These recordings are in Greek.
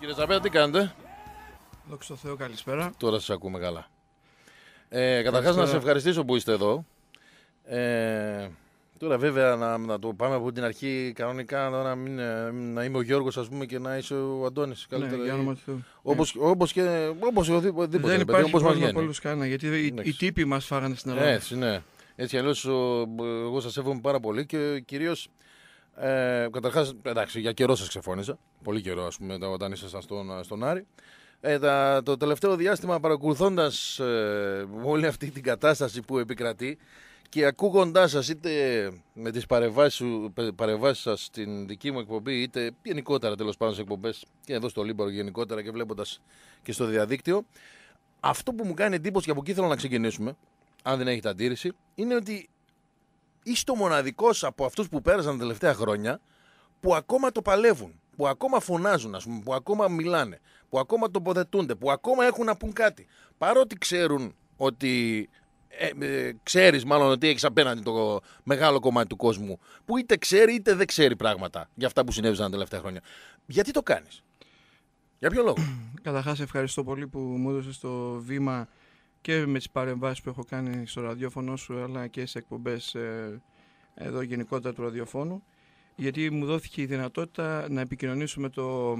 Κύριε Ζαπέτα, τι κάνετε. Δόξα τω Θεώ, καλησπέρα. Τώρα σας ακούμε καλά. Ε, Καταρχάς, να σε ευχαριστήσω που είστε εδώ. Ε, τώρα, βέβαια, να, να, το πάμε από την αρχή κανονικά να, να ε, είμαι ο Γιώργος ας πούμε, και να είσαι ο Αντώνης. Ναι, καλύτερα. Ναι, Όπως όπως, και. Όπως Δεν υπάρχει όπως να πολλούς γιατί οι, οι, τύποι μας φάγανε στην Ελλάδα. Έτσι, ναι. Έτσι, αλλιώς, εγώ σας εύχομαι πάρα πολύ και κυρίως. Ε, Καταρχάς, εντάξει, για καιρό σας ξεφώνησα. Πολύ καιρό, ας πούμε, όταν ήσασταν στον, στον Άρη. Ε, το τελευταίο διάστημα παρακολουθώντας ε, όλη αυτή την κατάσταση που επικρατεί και ακούγοντάς σας είτε με τις παρεμβάσεις σας στην δική μου εκπομπή, είτε γενικότερα τέλος πάντων σε εκπομπές και εδώ στο Λίμπαρο γενικότερα και βλέποντας και στο διαδίκτυο, αυτό που μου κάνει εντύπωση και από εκεί θέλω να ξεκινήσουμε, αν δεν έχετε αντίρρηση, είναι ότι είσαι το μοναδικός από αυτούς που πέρασαν τα τελευταία χρόνια που ακόμα το παλεύουν, που ακόμα φωνάζουν, ας πούμε, που ακόμα μιλάνε, που ακόμα τοποθετούνται, που ακόμα έχουν να πούν κάτι. Παρότι ξέρουν ότι. Ε, ε, ξέρεις μάλλον ότι έχεις απέναντι το μεγάλο κομμάτι του κόσμου που είτε ξέρει είτε δεν ξέρει πράγματα για αυτά που συνέβησαν τα τελευταία χρόνια. Γιατί το κάνεις, για ποιο λόγο. Καταρχάς ευχαριστώ πολύ που μου έδωσες το βήμα και με τις παρεμβάσεις που έχω κάνει στο ραδιόφωνο σου αλλά και σε εκπομπές ε, εδώ γενικότερα του ραδιοφώνου γιατί μου δόθηκε η δυνατότητα να επικοινωνήσω με το,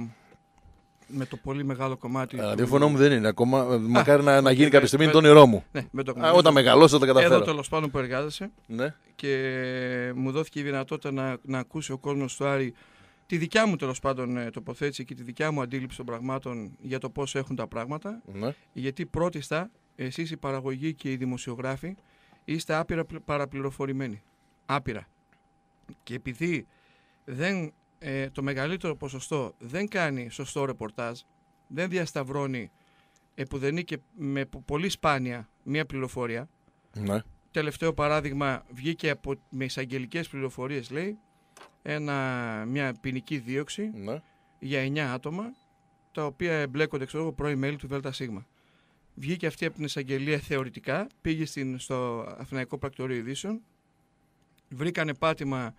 με το πολύ μεγάλο κομμάτι. Ε, το ραδιόφωνο μου δεν είναι ακόμα. Ε, μακάρι να, να γίνει κάποια ε, στιγμή το όνειρό μου. Ναι, με το Α, όταν μεγαλώσω το καταφέρω. Εδώ τέλος πάντων που εργάζεσαι. Ναι. Και μου δόθηκε η δυνατότητα να, να ακούσει ο κόσμος του Άρη τη δικιά μου τέλος πάντων τοποθέτηση και τη δικιά μου αντίληψη των πραγμάτων για το πώς έχουν τα πράγματα. Ναι. Γιατί πρώτη εσείς η παραγωγή και οι δημοσιογράφοι είστε άπειρα παραπληροφορημένοι. Άπειρα. Και επειδή δεν, ε, το μεγαλύτερο ποσοστό δεν κάνει σωστό ρεπορτάζ, δεν διασταυρώνει επουδενή και με πολύ σπάνια μία πληροφορία. Ναι. Τελευταίο παράδειγμα βγήκε από, με εισαγγελικές πληροφορίες λέει ένα, μια ποινική δίωξη ναι. για 9 άτομα τα οποία εμπλέκονται ξέρω, πρώην μέλη του ΔΣ. Βγήκε αυτή από την εισαγγελία θεωρητικά, πήγε στην, στο Αθηναϊκό Πρακτορείο Ειδήσεων, βρήκανε πάτημα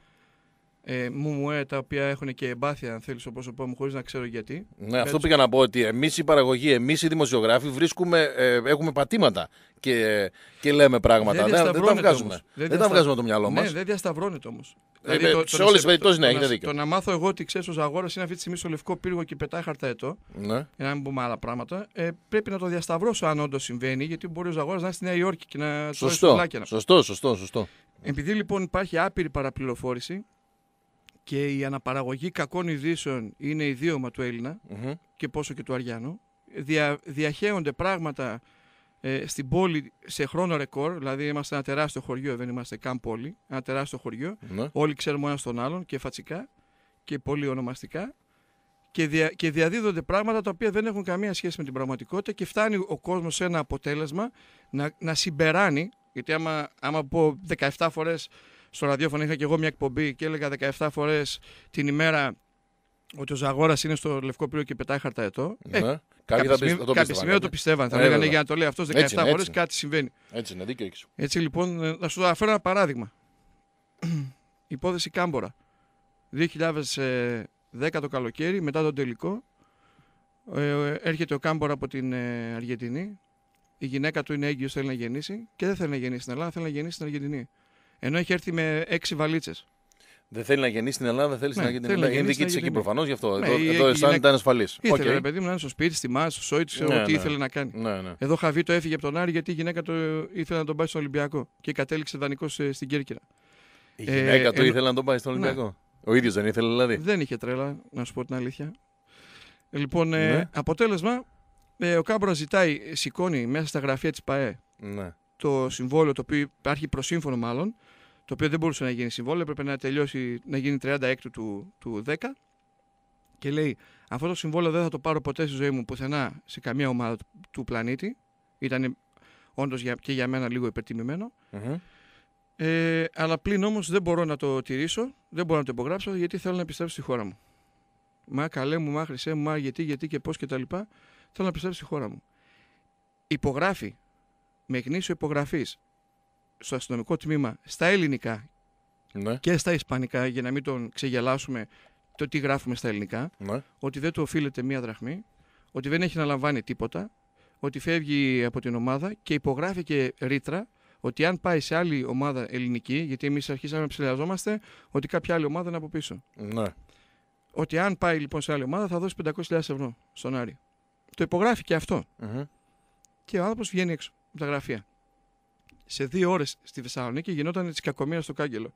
ε, μουμουέ ε, τα οποία έχουν και εμπάθεια, αν θέλεις, στο πρόσωπό μου, χωρίς να ξέρω γιατί. Ναι, αυτό πήγα να πω ότι εμείς η παραγωγή, εμείς οι δημοσιογράφοι βρίσκουμε, ε, έχουμε πατήματα και, και λέμε πράγματα. Δεν, δεν, ναι, δεν τα βγάζουμε. Όμως. Δεν, δεν τα βγάζουμε το μυαλό μα. Ναι, δεν διασταυρώνεται όμως. Ε, δηλαδή, ε, το, σε όλες τις περιπτώσεις, ναι, έχετε δίκιο. Το να μάθω εγώ ότι ξέρεις ο Ζαγόρα είναι αυτή τη στιγμή στο λευκό πύργο και πετάει χαρταετό. Ναι. Για να μην πούμε άλλα πράγματα. Ε, πρέπει να το διασταυρώσω αν όντως συμβαίνει, γιατί μπορεί ο Ζαγόρα να είναι στη Νέα Υόρκη και να το σωστό, σωστό, σωστό. Επειδή λοιπόν υπάρχει άπειρη παραπληροφόρηση, και η αναπαραγωγή κακών ειδήσεων είναι ιδίωμα του Έλληνα mm-hmm. και πόσο και του Αριάνου. Δια, διαχέονται πράγματα ε, στην πόλη σε χρόνο ρεκόρ, δηλαδή είμαστε ένα τεράστιο χωριό, δεν είμαστε καν πόλη, ένα τεράστιο χωριό, mm-hmm. όλοι ξέρουμε ένας τον άλλον και φατσικά και πολύ ονομαστικά και, δια, και διαδίδονται πράγματα τα οποία δεν έχουν καμία σχέση με την πραγματικότητα και φτάνει ο κόσμος σε ένα αποτέλεσμα να, να συμπεράνει, γιατί άμα, άμα πω 17 φορές στο ραδιόφωνο είχα και εγώ μια εκπομπή και έλεγα 17 φορές την ημέρα ότι ο Ζαγόρας είναι στο λευκό Πύριο και πετάει χαρταετό. Ε, ναι. Ε, κάποια στιγμή το, πιστεύαν, το Θα ναι, λέγανε για να το λέει αυτός 17 φορέ κάτι συμβαίνει. Έτσι, είναι δίκαιο. Έτσι λοιπόν, ε, θα σου αφαίρω ένα παράδειγμα. Υπόθεση Κάμπορα. 2010 το καλοκαίρι, μετά τον τελικό, ε, έρχεται ο Κάμπορα από την Αργεντινή. Η γυναίκα του είναι έγκυος, θέλει να γεννήσει και δεν θέλει να γεννήσει στην Ελλάδα, θέλει να γεννήσει στην Αργεντινή. Ενώ έχει έρθει με έξι βαλίτσες. Δεν θέλει να γεννήσει στην Ελλάδα, θέλει ναι, να γεννήσει την Ελλάδα. Είναι δική τη εκεί προφανώς, γι' αυτό. Ναι, εδώ εδώ ασφαλή. Ήθελε, okay. ρε παιδί μου, να είναι στο σπίτι, στη μάχη, στο σόι, ξέρω ναι, τι ναι. ήθελε να κάνει. Εδώ Χαβί το έφυγε από τον Άρη γιατί η γυναίκα το ήθελε να τον πάει στον Ολυμπιακό και κατέληξε δανεικός ε, στην Κέρκυρα. Η ε, γυναίκα του ήθελε να τον πάει στον Ολυμπιακό. Ο ίδιος δεν ήθελε δηλαδή. Δεν είχε τρέλα, να σου πω την αλήθεια. Λοιπόν, ε, αποτέλεσμα, ε, ο Κάμπρο ζητάει, σηκώνει μέσα στα γραφεία της ΠαΕ το συμβόλαιο το οποίο υπάρχει προσύμφωνο μάλλον το οποίο δεν μπορούσε να γίνει συμβόλαιο, έπρεπε να τελειώσει, να γίνει 36 του, του 10 και λέει αυτό το συμβόλαιο δεν θα το πάρω ποτέ στη ζωή μου πουθενά σε καμία ομάδα του, του πλανήτη. Ήταν όντω και για μένα λίγο Ε, αλλά πλην όμως δεν μπορώ να το τηρήσω, δεν μπορώ να το υπογράψω γιατί θέλω να επιστρέψω στη χώρα μου. Μα καλέ μου, μα χρυσέ μου, μα γιατί, γιατί και πώς και τα λοιπά. Θέλω να επιστρέψω στη χώρα μου. Υπογράφει με γνήσιο υπογραφής στο αστυνομικό τμήμα στα ελληνικά ναι. και στα ισπανικά, για να μην τον ξεγελάσουμε το τι γράφουμε στα ελληνικά, ναι. ότι δεν του οφείλεται μία δραχμή, ότι δεν έχει να λαμβάνει τίποτα, ότι φεύγει από την ομάδα και υπογράφει και ρήτρα ότι αν πάει σε άλλη ομάδα ελληνική, γιατί εμείς αρχίσαμε να ψηλιαζόμαστε, ότι κάποια άλλη ομάδα είναι από πίσω. Ναι. Ότι αν πάει λοιπόν σε άλλη ομάδα θα δώσει 500.000 ευρώ στον Άρη. Το υπογράφει και αυτό. Και ο άνθρωπος βγαίνει έξω από τα γραφεία σε δύο ώρες στη Θεσσαλονίκη γινόταν τη κακομοίρα στο κάγκελο.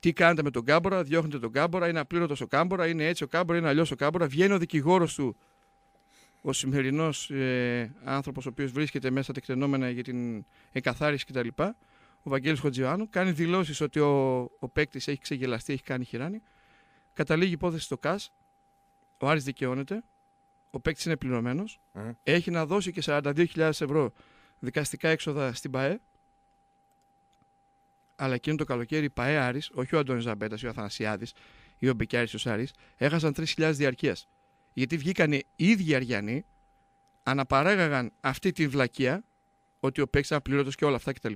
Τι κάνετε με τον Κάμπορα, διώχνετε τον Κάμπορα, είναι απλήρωτος ο Κάμπορα, είναι έτσι ο Κάμπορα, είναι αλλιώς ο Κάμπορα. Βγαίνει ο δικηγόρος του, ο σημερινός ε, άνθρωπος, ο οποίος βρίσκεται μέσα τεκτενόμενα για την εκαθάριση κτλ. Ο Βαγγέλης Χωτζιάνου, κάνει δηλώσεις ότι ο, ο παίκτης έχει ξεγελαστεί, έχει κάνει χειράνη. Καταλήγει υπόθεση στο ΚΑΣ. Ο Άρης δικαιώνεται. Ο παίκτης είναι πληρωμένος. Έχει να δώσει και 42.000 ευρώ δικαστικά έξοδα στην ΠαΕ. Αλλά εκείνο το καλοκαίρι η ΠαΕ Άρης, όχι ο Αντώνης Ζαμπέτας ή ο Αθανασιάδης ή ο Μπικιάρης ο Σάρης, έχασαν 3.000 διαρκείας. Γιατί βγήκαν οι ίδιοι Αριανοί, αναπαράγαγαν αυτή τη βλακεία, ότι ο παίξα απλήρωτος και όλα αυτά κτλ.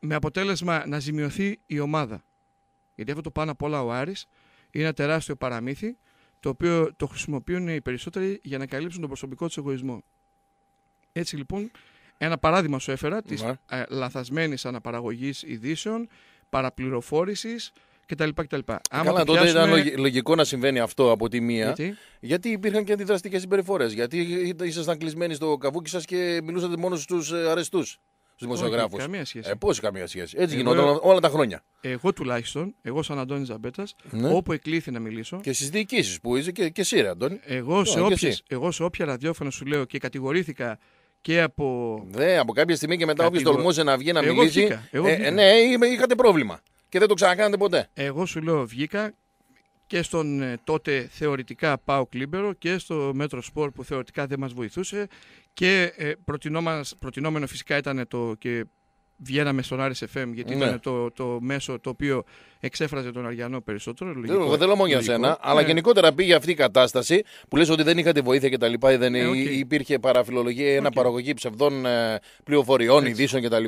Με αποτέλεσμα να ζημιωθεί η ομάδα. Γιατί αυτό το πάνω απ' όλα ο Άρης είναι ένα τεράστιο παραμύθι το οποίο το χρησιμοποιούν οι περισσότεροι για να καλύψουν τον προσωπικό τους εγωισμό. Έτσι λοιπόν, ένα παράδειγμα σου έφερα της ναι. ε, λαθασμένης αναπαραγωγής ειδήσεων, παραπληροφόρησης κτλ. κτλ. Ε, καλά, τότε ήταν λογικό να συμβαίνει αυτό από τη μία. Γιατί, γιατί υπήρχαν και αντιδραστικές συμπεριφορές. Γιατί ήσασταν κλεισμένοι στο καβούκι σας και μιλούσατε μόνος στους ε, αρεστούς. Στους δημοσιογράφους. Καμία σχέση. Ε, Πώς καμία σχέση. Έτσι γινόταν όλα τα χρόνια. Εγώ τουλάχιστον, εγώ σαν Αντώνης Ζαμπέτας, ναι. όπου εκλήθη να μιλήσω. Και στις διοικήσεις που είσαι και, και εσύ, Αντώνη. Εγώ, ναι, σε εγώ σε όποια ραδιόφωνο σου λέω και κατηγορήθηκα και από. κάποια στιγμή και μετά, όποιος τολμούσε να βγει να μιλήσει. Ε, ε, ναι, είχατε πρόβλημα. Και δεν το ξανακάνατε ποτέ. Εγώ σου λέω, βγήκα και στον ε, τότε θεωρητικά Πάο Κλίμπερο και στο Μέτρο Σπορ που θεωρητικά δεν μας βοηθούσε και ε, προτινόμενο φυσικά ήταν το και βγαίναμε στον Άρης FM γιατί ναι. ήταν το, το μέσο το οποίο εξέφραζε τον Αριανό περισσότερο. Λογικό, δεν, λέω μόνο για σένα, ναι. αλλά γενικότερα πήγε αυτή η κατάσταση που λες ότι δεν είχατε βοήθεια κτλ. Δεν ε, okay. υπήρχε παραφιλολογία, ένα okay. παραγωγή ψευδών ε, πληροφοριών, Έτσι. ειδήσεων κτλ.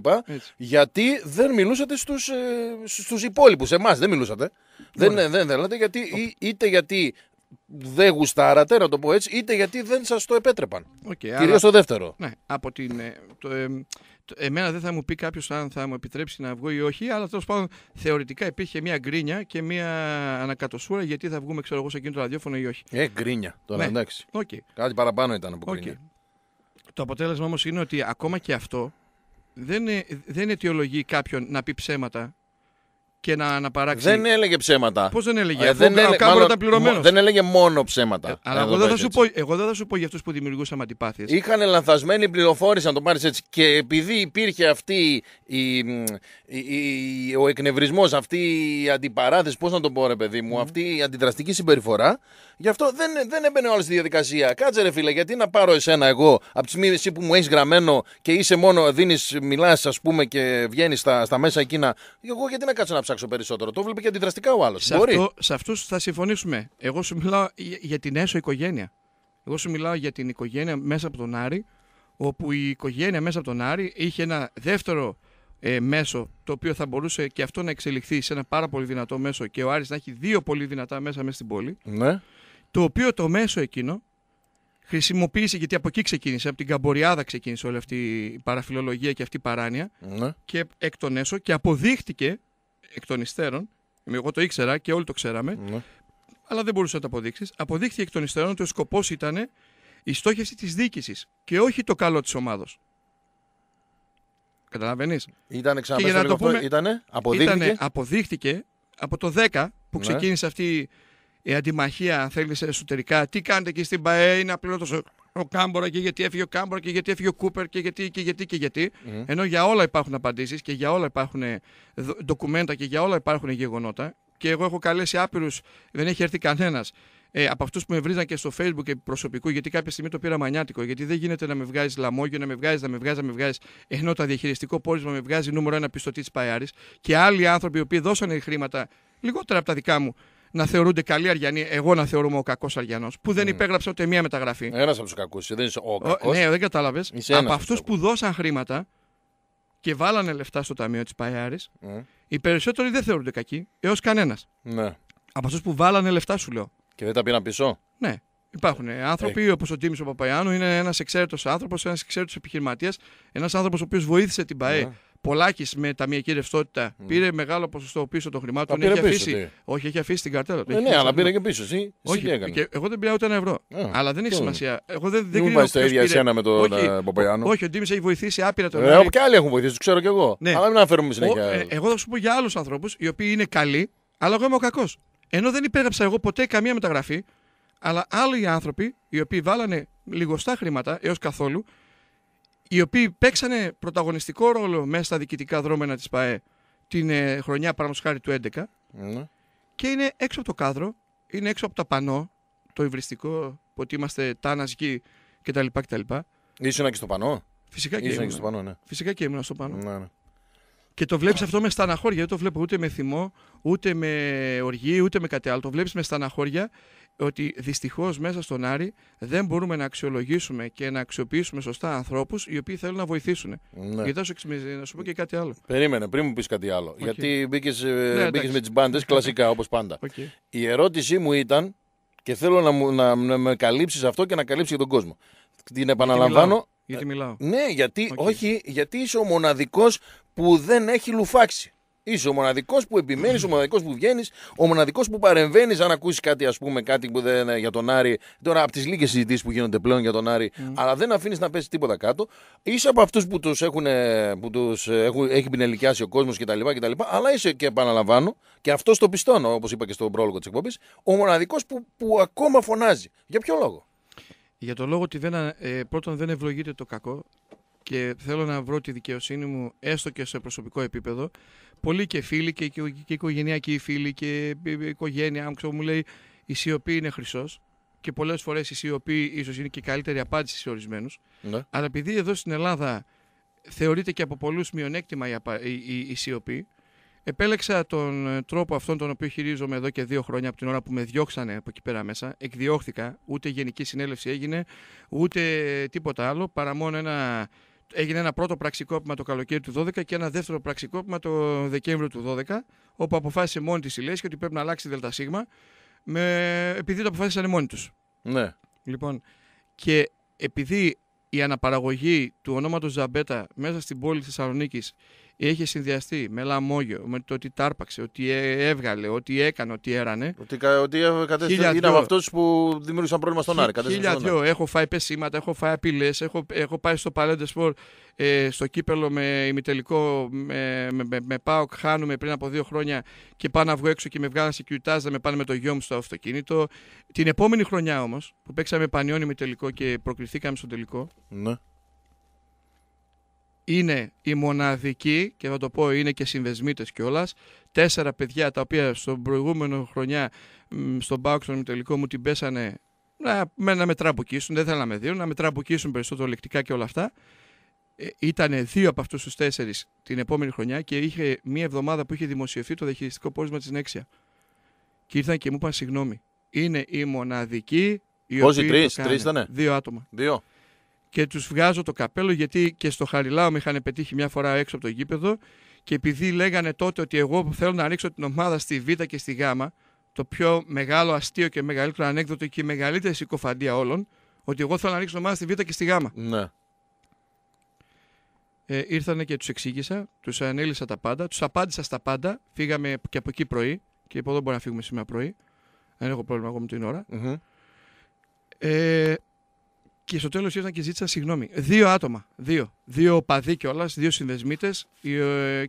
Γιατί δεν μιλούσατε στους, ε, στους υπόλοιπους, εμάς δεν μιλούσατε. Δεν, δεν θέλατε γιατί, είτε γιατί δεν γουστάρατε, να το πω έτσι, είτε γιατί δεν σας το επέτρεπαν. Okay, Κυρίω το δεύτερο. Ναι, από την, ε, το, ε, εμένα δεν θα μου πει κάποιος αν θα μου επιτρέψει να βγω ή όχι, αλλά τέλος πάντων θεωρητικά υπήρχε μια γκρίνια και μια ανακατοσούρα γιατί θα βγούμε, ξέρω εγώ, σε εκείνο το ραδιόφωνο ή όχι. Ε, γκρίνια. Τώρα ναι. εντάξει. Okay. Κάτι παραπάνω ήταν από γκρίνια. Okay. Το αποτέλεσμα όμως είναι ότι ακόμα και αυτό δεν, ε, δεν αιτιολογεί κάποιον να πει ψέματα και να, αναπαράξει Δεν έλεγε ψέματα. Πώς δεν έλεγε, ε, δεν έλεγε μάλλον, ήταν Δεν έλεγε μόνο ψέματα. Ε, αλλά ε, εγώ δεν, θα σου πω, εγώ θα σου πω για αυτούς που δημιουργούσαν αντιπάθειες. Είχαν λανθασμένη πληροφόρηση, να το πάρεις έτσι. Και επειδή υπήρχε αυτή η, η, ο εκνευρισμός, αυτή η αντιπαράθεση, πώς να το πω, ρε παιδί μου, αυτή η αντιδραστική συμπεριφορά, γι' αυτό δεν, δεν έμπαινε όλη στη διαδικασία. Κάτσε, ρε φίλε, γιατί να πάρω εσένα εγώ από τη στιγμή που μου έχεις γραμμένο και είσαι μόνο, δίνεις, μιλάς, ας πούμε, και βγαίνεις στα, στα μέσα εκείνα. Εγώ γιατί να κάτσω να ψάξω περισσότερο. Το βλέπει και αντιδραστικά ο άλλος. Σε, σε αυτούς θα συμφωνήσουμε. Εγώ σου μιλάω για την έσω οικογένεια. Εγώ σου μιλάω για την οικογένεια μέσα από τον Άρη, όπου η οικογένεια μέσα από τον Άρη είχε ένα δεύτερο ε, μέσο το οποίο θα μπορούσε και αυτό να εξελιχθεί σε ένα πάρα πολύ δυνατό μέσο και ο Άρης να έχει δύο πολύ δυνατά μέσα μέσα στην πόλη. Ναι. Το οποίο το μέσο εκείνο χρησιμοποίησε, γιατί από εκεί ξεκίνησε, από την Καμποριάδα ξεκίνησε όλη αυτή η παραφιλολογία και αυτή η παράνοια ναι. και εκ των έσω και αποδείχτηκε εκ των υστέρων, εγώ το ήξερα και όλοι το ξέραμε, ναι. αλλά δεν μπορούσε να το αποδείξεις. Αποδείχθηκε εκ των υστέρων ότι ο σκοπός ήταν η στόχευση της διοίκησης και όχι το καλό της ομάδα. Καταλαβαίνει. Ήταν ξανά λίγο ήτανε, αποδείχθηκε. αποδείχθηκε από το 10 που ναι. ξεκίνησε αυτή η αντιμαχία, αν θέλεις, εσωτερικά. Τι κάνετε εκεί στην ΠαΕ, είναι το, ο Κάμπορα και γιατί έφυγε ο Κάμπορα και γιατί έφυγε ο Κούπερ και γιατί και γιατί και γιατί. Ενώ για όλα υπάρχουν απαντήσεις και για όλα υπάρχουν ε, ντοκουμέντα και για όλα υπάρχουν γεγονότα. Και εγώ έχω καλέσει άπειρους, δεν έχει έρθει κανένας. Ε, από αυτούς που με βρίζαν και στο Facebook και προσωπικού, γιατί κάποια στιγμή το πήρα μανιάτικο. Γιατί δεν γίνεται να με βγάζεις λαμόγιο, να με βγάζεις, να με βγάζεις, να με βγάζεις, ενώ το διαχειριστικό πόρισμα με βγάζει νούμερο ένα πιστοτή της Παϊάρης και άλλοι άνθρωποι οι οποίοι δώσανε χρήματα λιγότερα από τα δικά μου να θεωρούνται καλοί Αριανοί, εγώ να θεωρούμαι ο κακός Αριανός, που δεν ναι. υπέγραψε ούτε μία μεταγραφή. Ένας από τους κακούς, δεν είσαι ο κακός. Ναι, δεν κατάλαβες. Από αυτούς που δώσαν χρήματα και βάλανε λεφτά στο ταμείο της Παϊάρης, ναι. οι περισσότεροι δεν θεωρούνται κακοί, έως κανένας. Ναι. Από αυτούς που βάλανε λεφτά, σου λέω. Και δεν τα πήραν πίσω. Ναι. Υπάρχουν ε. άνθρωποι όπως ο Τίμη ο Παπαϊάνου, είναι ένας εξαίρετος άνθρωπος, ένας εξαίρετος επιχειρηματίας, ένας άνθρωπος ο οποίος βοήθησε την ΠαΕ ναι. Πολάκης με ταμιακή ρευστότητα mm. πήρε μεγάλο ποσοστό πίσω των χρημάτων. Έχει αφήσει, όχι, έχει αφήσει την καρτέλα του. Ε, ναι, ναι, αλλά πήρε και πίσω. Εσύ, όχι, εσύ Και εγώ δεν πήρα ούτε ένα ευρώ. αλλά δεν έχει σημασία. Εγώ δεν, δεν κρίνω. ίδια εσένα με τον ε, Παπαγιάννου. Όχι, ο Ντίμης έχει βοηθήσει άπειρα τον Ρε, Και άλλοι έχουν βοηθήσει, ξέρω κι εγώ. Ναι. Αλλά μην αναφέρουμε συνέχεια. Ε, εγώ θα σου πω για άλλους ανθρώπους οι οποίοι είναι καλοί, αλλά εγώ είμαι ο κακός. Ενώ δεν υπέγραψα εγώ ποτέ καμία μεταγραφή, αλλά άλλοι άνθρωποι οι οποίοι βάλανε λιγοστά χρήματα έως καθόλου οι οποίοι παίξανε πρωταγωνιστικό ρόλο μέσα στα διοικητικά δρόμενα της ΠΑΕ την ε, χρονιά χάρη του 11 ναι. και είναι έξω από το κάδρο, είναι έξω από τα πανό, το υβριστικό, που ότι είμαστε τάνας γη κτλ. κτλ. Ήσουν και στο πανό. Φυσικά και, ήμουν. στο πανό, ναι. Φυσικά και ήμουν στο πανό. Ναι, ναι. Και το βλέπεις αυτό με στεναχώρια. Δεν το βλέπω ούτε με θυμό, ούτε με οργή, ούτε με κάτι άλλο. Το βλέπεις με στεναχώρια ότι δυστυχώς μέσα στον Άρη δεν μπορούμε να αξιολογήσουμε και να αξιοποιήσουμε σωστά ανθρώπους οι οποίοι θέλουν να βοηθήσουν. Ναι. Γιατί να σου πω και κάτι άλλο. Περίμενε, πριν μου πεις κάτι άλλο. Γιατί μπήκες ε, ναι, με τις μπάντες, κλασικά όπως πάντα. Okay. Η ερώτησή μου ήταν και θέλω να, να, με καλύψεις αυτό και να καλύψει τον κόσμο. Την επαναλαμβάνω. Γιατί ε, μιλάω. Ναι, γιατί, όχι, γιατί είσαι ο μοναδικός που δεν έχει λουφάξει. Είσαι ο μοναδικός που επιμένεις, ο μοναδικός που βγαίνεις, ο μοναδικός που παρεμβαίνεις. Αν ακούσεις κάτι, ας πούμε, κάτι που δεν, ε, για τον Άρη. Τώρα από τις λίγες συζητήσεις που γίνονται πλέον για τον Άρη, αλλά δεν αφήνεις να πέσει τίποτα κάτω. Είσαι από αυτούς που τους έχουν, που τους ε, έχουν, έχει πινελικιάσει ο κόσμος κτλ, Αλλά είσαι και επαναλαμβάνω, και αυτός το πιστώνω, όπως είπα και στον πρόλογο της εκπομπής, ο μοναδικός που, που ακόμα φωνάζει. Για ποιο λόγο. Για το λόγο ότι δεν, ε, πρώτον δεν ευλογείται το κακό, και θέλω να βρω τη δικαιοσύνη μου έστω και σε προσωπικό επίπεδο. Πολλοί και φίλοι και, και, και οικογενειακοί φίλοι και η ε, ε, οικογένεια μου, ξέρω, μου λέει η σιωπή είναι χρυσός. Και πολλές φορές η σιωπή ίσως είναι και η καλύτερη απάντηση σε ορισμένους. Ναι. Αλλά επειδή εδώ στην Ελλάδα θεωρείται και από πολλούς μειονέκτημα η, η, η, η σιωπή, επέλεξα τον ε, τρόπο αυτόν τον οποίο χειρίζομαι εδώ και δύο χρόνια από την ώρα που με διώξανε από εκεί πέρα μέσα. Εκδιώχθηκα, ούτε γενική συνέλευση έγινε, ούτε τίποτα άλλο παρά μόνο ένα έγινε ένα πρώτο πραξικόπημα το καλοκαίρι του 12 και ένα δεύτερο πραξικόπημα το Δεκέμβριο του 12, όπου αποφάσισε μόνη της η Λέσχη ότι πρέπει να αλλάξει η ΔΣ, με... επειδή το αποφάσισαν μόνοι τους. Ναι. Λοιπόν, και επειδή η αναπαραγωγή του ονόματος Ζαμπέτα μέσα στην πόλη Θεσσαλονίκης είχε συνδυαστεί με λαμόγιο, με το ότι τάρπαξε, ότι ε, έβγαλε, ότι έκανε, ότι έρανε. Ότι, ότι κατέστησε, είναι από αυτούς που δημιούργησαν πρόβλημα στον Άρη. Χίλια δυο. Έχω φάει πεσήματα, έχω φάει απειλές, έχω, έχω πάει στο Παλέντε Σπορ στο κύπελο με ημιτελικό με, με, με, με χάνουμε πριν από δύο χρόνια και πάω να βγω έξω και με βγάλαν σε κιουτάζ με πάνε με το γιο μου στο αυτοκίνητο. Την επόμενη χρονιά όμως που παίξαμε πανιόνι με τελικό και προκριθήκαμε στο τελικό. Ναι είναι η μοναδική και θα το πω είναι και συνδεσμίτες κιόλας. Τέσσερα παιδιά τα οποία στον προηγούμενο χρονιά στον Πάουξ τον τελικό μου την πέσανε να, να με δεν θέλανε να με δίνουν, να με περισσότερο λεκτικά και όλα αυτά. Ε, ήταν δύο από αυτούς τους τέσσερις την επόμενη χρονιά και είχε μία εβδομάδα που είχε δημοσιευθεί το διαχειριστικό πόρισμα της Νέξια. Και ήρθαν και μου είπαν συγγνώμη. Είναι η μοναδική. Πόσοι τρει, τρει ήτανε. Δύο άτομα. Δύο και τους βγάζω το καπέλο γιατί και στο Χαριλάο με είχαν πετύχει μια φορά έξω από το γήπεδο και επειδή λέγανε τότε ότι εγώ θέλω να ρίξω την ομάδα στη Β και στη Γ, το πιο μεγάλο αστείο και μεγαλύτερο ανέκδοτο και η μεγαλύτερη συκοφαντία όλων, ότι εγώ θέλω να ρίξω την ομάδα στη Β και στη Γ. Ναι. Ε, ήρθανε και τους εξήγησα, τους ανέλησα τα πάντα, τους απάντησα στα πάντα, φύγαμε και από εκεί πρωί και από εδώ μπορούμε να φύγουμε σήμερα πρωί, δεν έχω πρόβλημα εγώ με την ωρα Ε, και στο τέλος ήρθαν και ζήτησαν συγγνώμη. Δύο άτομα. Δύο. Δύο οπαδοί κιόλας, δύο συνδεσμίτες. Ε,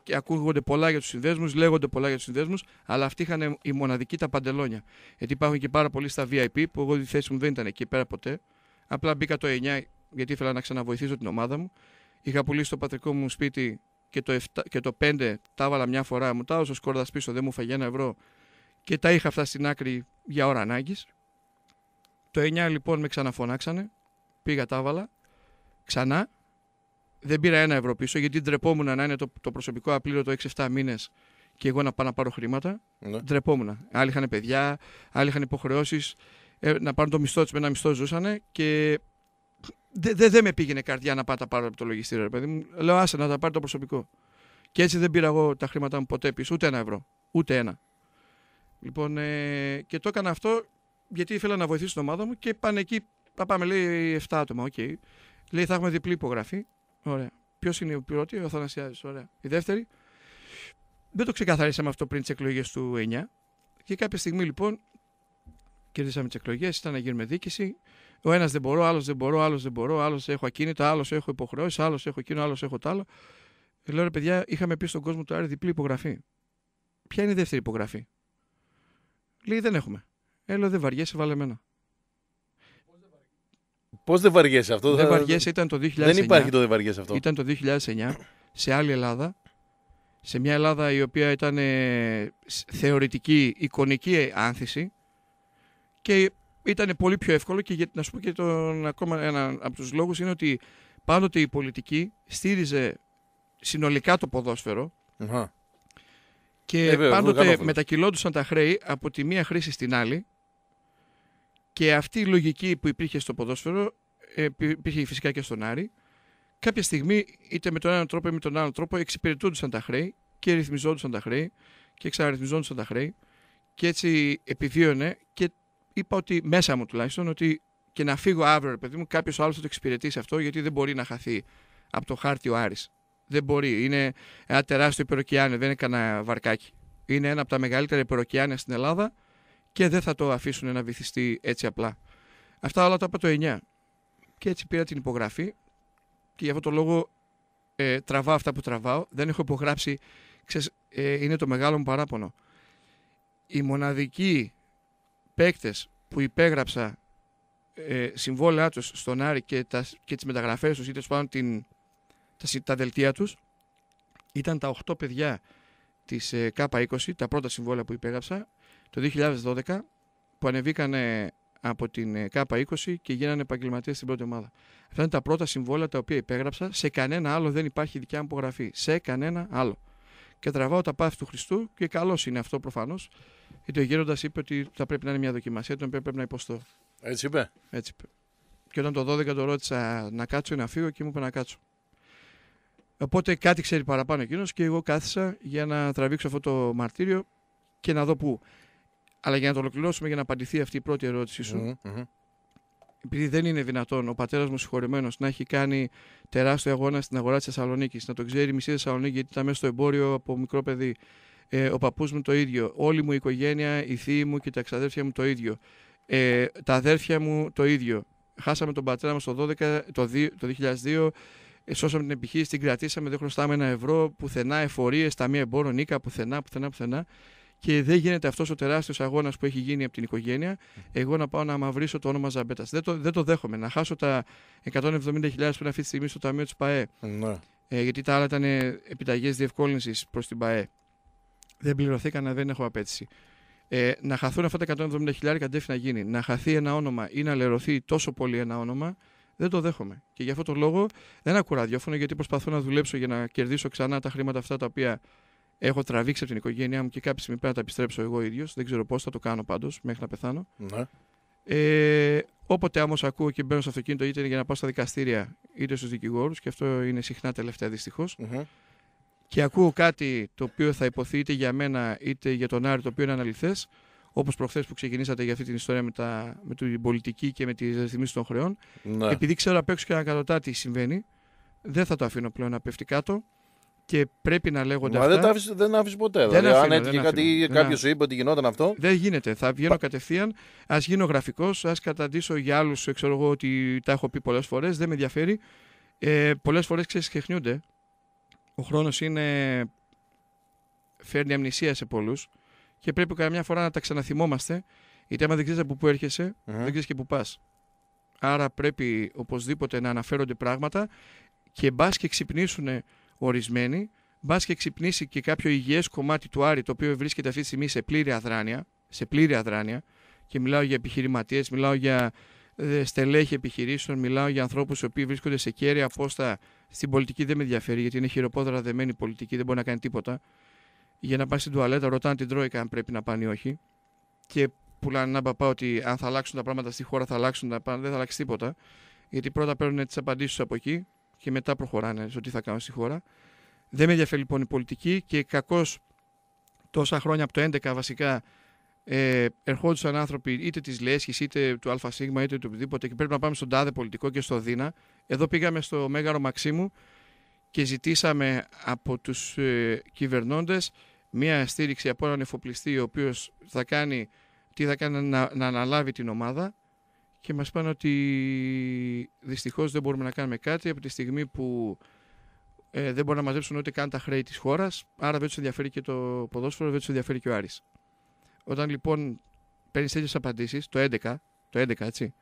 και ακούγονται πολλά για τους συνδέσμους, λέγονται πολλά για τους συνδέσμους, αλλά αυτοί είχαν η ε, μοναδική τα παντελόνια. Γιατί υπάρχουν και πάρα πολλοί στα VIP που εγώ τη θέση μου δεν ήταν εκεί πέρα ποτέ. Απλά μπήκα το 9 γιατί ήθελα να ξαναβοηθήσω την ομάδα μου. Είχα πουλήσει το πατρικό μου σπίτι και το, 7, και το 5 τα έβαλα μια φορά. Μου τα έδωσε ο σκόρδας πίσω, δεν μου φαγε ευρώ. Και τα είχα αυτά στην άκρη για ώρα ανάγκης. Το 9 λοιπόν με ξαναφωνάξανε πήγα, τα έβαλα, ξανά, δεν πήρα ένα ευρώ πίσω γιατί ντρεπόμουν να είναι το, το προσωπικό απλήρωτο 6-7 μήνες και εγώ να πάω να πάρω χρήματα. Ναι. Ντρεπόμουν. Άλλοι είχαν παιδιά, άλλοι είχαν υποχρεώσεις ε, να πάρουν το μισθό τους με ένα μισθό ζούσαν και δεν δε, δε με πήγαινε καρδιά να πάω τα πάρω από το λογιστήριο, παιδί μου. Λέω, άσε να τα πάρει το προσωπικό. Και έτσι δεν πήρα εγώ τα χρήματα μου ποτέ πίσω, ούτε ένα ευρώ. Ούτε ένα. Λοιπόν, ε, και το έκανα αυτό γιατί ήθελα να βοηθήσω την ομάδα μου και πάνε εκεί θα πάμε, λέει 7 άτομα. Okay. Λέει θα έχουμε διπλή υπογραφή. Ωραία. Ποιος είναι ο πρώτη, ο Θανασιάδη. Ωραία. Η δεύτερη. Δεν το ξεκαθαρίσαμε αυτό πριν τις εκλογές του 9. Και κάποια στιγμή λοιπόν κερδίσαμε τις εκλογές, ήταν να γίνουμε δίκηση. Ο ένας δεν μπορώ, άλλος δεν μπορώ, άλλος δεν μπορώ, άλλος έχω ακίνητα, άλλος έχω υποχρεώσεις, άλλος έχω εκείνο, άλλος έχω τ' άλλο. Ε, λέω ρε παιδιά, είχαμε πει στον κόσμο του Άρη διπλή υπογραφή. Ποια είναι η δεύτερη υπογραφή. Λέει δεν έχουμε. Ε, Έλα δεν βαριέσαι, βάλε μένα. Πώς δεν βαριέσαι αυτό, Δεν βαριέσαι, ήταν το 2009. Δεν υπάρχει το δεν βαριέσαι αυτό. Ήταν το 2009 σε άλλη Ελλάδα. Σε μια Ελλάδα η οποία ήταν ε, θεωρητική, εικονική άνθηση και ήταν πολύ πιο εύκολο και να σου πω και τον, ακόμα ένα από τους λόγους είναι ότι πάντοτε η πολιτική στήριζε συνολικά το ποδοσφαιρο και ε, πάντοτε μετακυλώντουσαν τα χρέη από τη μία χρήση στην άλλη και αυτή η λογική που υπήρχε στο ποδόσφαιρο, ε, υπήρχε φυσικά και στον Άρη, κάποια στιγμή είτε με τον έναν τρόπο είτε με τον άλλο τρόπο εξυπηρετούνταν τα χρέη και ρυθμιζόντουσαν τα χρέη και ξαναρυθμιζόντουσαν τα χρέη και έτσι επιβίωνε και είπα ότι μέσα μου τουλάχιστον ότι και να φύγω αύριο, παιδί μου, κάποιος άλλος θα το εξυπηρετήσει αυτό γιατί δεν μπορεί να χαθεί από το χάρτη ο Άρης. Δεν μπορεί. Είναι ένα τεράστιο υπεροκειάνιο, δεν είναι κανένα βαρκάκι. Είναι ένα από τα μεγαλύτερα υπεροκειάνια στην Ελλάδα και δεν θα το αφήσουν να βυθιστεί έτσι απλά. Αυτά όλα τα είπα το 9. Και έτσι πήρα την υπογραφή και για αυτό το λόγο ε, τραβάω αυτά που τραβάω. Δεν έχω υπογράψει, ξέρεις, ε, είναι το μεγάλο μου παράπονο. Οι μοναδικοί παίκτες που υπέγραψα ε, συμβόλαιά τους στον Άρη και, τα, και τις μεταγραφές τους, είτε πάνω την, τα, τα δελτία τους, ήταν τα 8 παιδιά Της ε, K20, τα πρώτα συμβόλαια που υπέγραψα, το 2012, που ανεβήκανε από την ε, K20 και γίνανε επαγγελματίες στην πρώτη ομάδα. Αυτά είναι τα πρώτα συμβόλαια τα οποία υπέγραψα. Σε κανένα άλλο δεν υπάρχει δικιά μου υπογραφή. Σε κανένα άλλο. Και τραβάω τα πάθη του Χριστού και καλός είναι αυτό προφανώς. Γιατί ο Γέροντας είπε ότι θα πρέπει να είναι μια δοκιμασία την οποία πρέπει να υποστώ. Έτσι είπε. Έτσι είπε. Και όταν το 12 το ρώτησα να κάτσω ή να φύγω και μου είπε να κάτσω. Οπότε κάτι ξέρει παραπάνω εκείνος και εγώ κάθισα για να τραβήξω αυτό το μαρτύριο και να δω πού. Αλλά για να το ολοκληρώσουμε, για να απαντηθεί αυτή η πρώτη ερώτησή σου, mm επειδή δεν είναι δυνατόν ο πατέρας μου συγχωρεμένος να έχει κάνει τεράστιο αγώνα στην αγορά της Θεσσαλονίκης, να το ξέρει η μισή Θεσσαλονίκη γιατί ήταν μέσα στο εμπόριο από μικρό παιδί. Ε, ο παππούς μου το ίδιο. Όλη μου η οικογένεια, η θείοι μου και τα ξαδέρφια μου το ίδιο. Ε, τα αδέρφια μου το ίδιο. Χάσαμε τον πατέρα μας το, το, 2002 σώσαμε την επιχείρηση, την κρατήσαμε, δεν χρωστάμε ένα ευρώ, πουθενά εφορίες, ταμεία εμπόρων, νίκα, πουθενά, πουθενά, πουθενά. Και δεν γίνεται αυτός ο τεράστιος αγώνας που έχει γίνει από την οικογένεια, εγώ να πάω να μαυρίσω το όνομα Ζαμπέτας. Δεν, το, δεν το δέχομαι. Να χάσω τα 170.000 που είναι αυτή τη στιγμή στο ταμείο της ΠαΕ. Ναι. Ε, γιατί τα άλλα ήταν επιταγές διευκόλυνσης προς την ΠαΕ. Δεν πληρωθήκαν, δεν έχω απέτηση. Ε, να χαθούν αυτά τα 170.000 αντέφει να γίνει. Να χαθεί ένα όνομα ή να λερωθεί τόσο πολύ ένα όνομα δεν το δέχομαι. Και γι' αυτό το λόγο δεν ακούω ραδιόφωνο γιατί προσπαθώ να δουλέψω για να κερδίσω ξανά τα χρήματα αυτά τα οποία έχω τραβήξει από την οικογένειά μου και κάποια στιγμή πρέπει να τα επιστρέψω εγώ ίδιος. Δεν ξέρω πώς θα το κάνω πάντως μέχρι να πεθάνω. Ναι. Ε, όποτε όμως ακούω και μπαίνω στο αυτοκίνητο, είτε για να πάω στα δικαστήρια, είτε στους δικηγόρους, και αυτό είναι συχνά τελευταία δυστυχώς. Και ακούω κάτι το οποίο θα υποθεί είτε για μένα είτε για τον Άρη, το οποίο είναι αληθέ όπως προχθές που ξεκινήσατε για αυτή την ιστορία με, τα, με την πολιτική και με τις ρυθμίσεις των χρεών. Ναι. Επειδή ξέρω απ' έξω και ανακατοτά τι συμβαίνει, δεν θα το αφήνω πλέον να πέφτει κάτω και πρέπει να λέγονται Μα αυτά. δεν δεν άφησε ποτέ. Δεν δηλαδή, αφήνω, αν έτυχε κάτι ή ναι. κάποιος σου είπε ότι γινόταν αυτό. Δεν γίνεται. Θα βγαίνω κατευθείαν. Ας γίνω γραφικός, ας καταντήσω για άλλους. Ξέρω εγώ ότι τα έχω πει πολλές φορές. Δεν με ενδιαφέρει. Ε, πολλές φορές ξεσκεχνιούνται. Ο χρόνος είναι. φέρνει αμνησία σε πολλούς και πρέπει καμιά φορά να τα ξαναθυμόμαστε, γιατί άμα δεν ξέρεις από πού δεν ξέρεις και πού πας. Άρα πρέπει οπωσδήποτε να αναφέρονται πράγματα και μπας και ξυπνήσουν ορισμένοι, μπας και ξυπνήσει και κάποιο υγιές κομμάτι του Άρη, το οποίο βρίσκεται αυτή τη στιγμή σε πλήρη αδράνεια. Σε πλήρη αδράνεια και μιλάω για επιχειρηματίες, μιλάω για ε, στελέχη επιχειρήσεων, μιλάω για ανθρώπους οι οποίοι βρίσκονται σε κέρια απόστα στην πολιτική δεν με ενδιαφέρει, γιατί είναι χειροπόδρα δεμένη πολιτική, δεν μπορεί να κάνει τίποτα για να πάει στην τουαλέτα, ρωτάνε την Τρόικα αν πρέπει να πάνε ή όχι. Και πουλάνε έναν παπά ότι αν θα αλλάξουν τα πράγματα στη χώρα θα αλλάξουν τα πάντα δεν θα αλλάξει τίποτα. Γιατί πρώτα παίρνουν τις απαντήσεις από εκεί και μετά προχωράνε στο τι θα κάνουν στη χώρα. Δεν με ενδιαφέρει λοιπόν η πολιτική και κακώς τόσα χρόνια από το 2011 βασικά ε, ερχόντουσαν άνθρωποι είτε της Λέσχης είτε του ΑΣ είτε του οτιδήποτε και πρέπει να πάμε στον τάδε πολιτικό και στο Δίνα. Εδώ πήγαμε στο Μέγαρο Μαξίμου και ζητήσαμε από τους ε, μια στήριξη από έναν εφοπλιστή ο οποίος θα κάνει, τι θα κάνει να, να αναλάβει την ομάδα και μας πάνε ότι δυστυχώς δεν μπορούμε να κάνουμε κάτι από τη στιγμή που ε, δεν μπορούν να μαζέψουν ούτε καν τα χρέη της χώρας άρα δεν τους ενδιαφέρει και το ποδόσφαιρο, δεν τους ενδιαφέρει και ο Άρης. Όταν λοιπόν παίρνεις τέτοιες απαντήσεις, το 11, το 11 έτσι,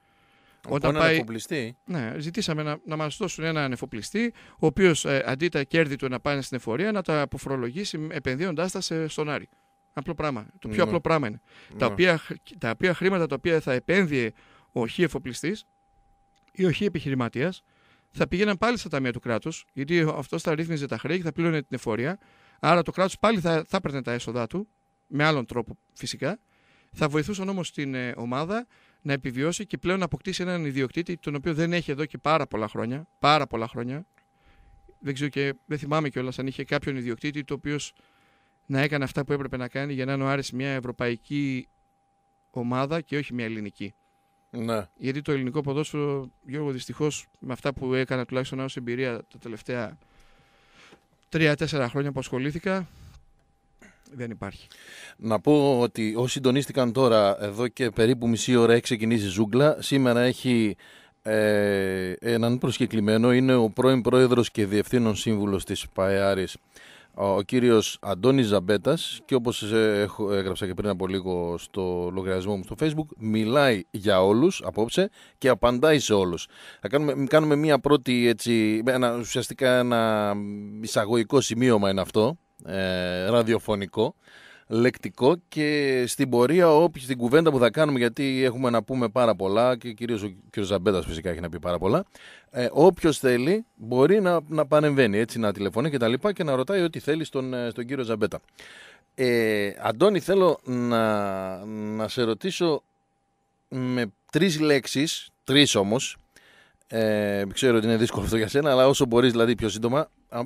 όταν πάει... εφοπλιστή. Ναι, ζητήσαμε να, να μας δώσουν έναν εφοπλιστή ο οποίος ε, αντί τα κέρδη του να πάνε στην εφορία, να τα αποφρολογήσει επενδύοντάς τα σε, στον Άρη. Απλό πράγμα. Το πιο ναι. απλό πράγμα είναι. Τα, ναι. οποία, τα οποία χρήματα τα οποία θα επένδυε ο χι εφοπλιστής ή ο χι επιχειρηματίας θα πήγαιναν πάλι στα ταμεία του κράτους, γιατί αυτός θα ρύθμιζε τα χρέη και θα πλήρωνε την εφορία. Άρα το κράτος πάλι θα, θα έπαιρνε τα έσοδά του, με άλλον τρόπο φυσικά. Θα βοηθούσαν όμω την ε, ομάδα να επιβιώσει και πλέον να αποκτήσει έναν ιδιοκτήτη, τον οποίο δεν έχει εδώ και πάρα πολλά χρόνια. Πάρα πολλά χρόνια. Δεν ξέρω και δεν θυμάμαι κιόλας αν είχε κάποιον ιδιοκτήτη, το οποίος να έκανε αυτά που έπρεπε να κάνει για να είναι ο μια ευρωπαϊκή ομάδα και όχι μια ελληνική. Ναι. Γιατί το ελληνικό ποδόσφαιρο, Γιώργο, δυστυχώς με αυτά που έκανα τουλάχιστον ως εμπειρία τα τελευταία τρία-τέσσερα χρόνια που ασχολήθηκα, δεν υπάρχει. Να πω ότι όσοι συντονίστηκαν τώρα, εδώ και περίπου μισή ώρα έχει ξεκινήσει ζούγκλα. Σήμερα έχει ε, έναν προσκεκλημένο, είναι ο πρώην πρόεδρος και διευθύνων σύμβουλος της ΠΑΕΑΡΙΣ, ο κύριος Αντώνης Ζαμπέτας και όπως ε, έχω, έγραψα και πριν από λίγο στο λογαριασμό μου στο facebook μιλάει για όλους απόψε και απαντάει σε όλους. Θα κάνουμε, μια πρώτη έτσι, ουσιαστικά ένα εισαγωγικό σημείωμα είναι αυτό ε, ραδιοφωνικό, λεκτικό και στην πορεία, όποιος στην κουβέντα που θα κάνουμε, γιατί έχουμε να πούμε πάρα πολλά και κυρίως ο κ. Ζαμπέτας φυσικά έχει να πει πάρα πολλά, ε, όποιος θέλει μπορεί να, να πανεμβαίνει, έτσι να τηλεφωνεί και τα λοιπά και να ρωτάει ό,τι θέλει στον, ε, στον κύριο Ζαμπέτα. Ε, Αντώνη, θέλω να, να σε ρωτήσω με τρεις λέξεις, τρεις όμως, ε, ξέρω ότι είναι δύσκολο αυτό για σένα, αλλά όσο μπορείς δηλαδή πιο σύντομα, να μου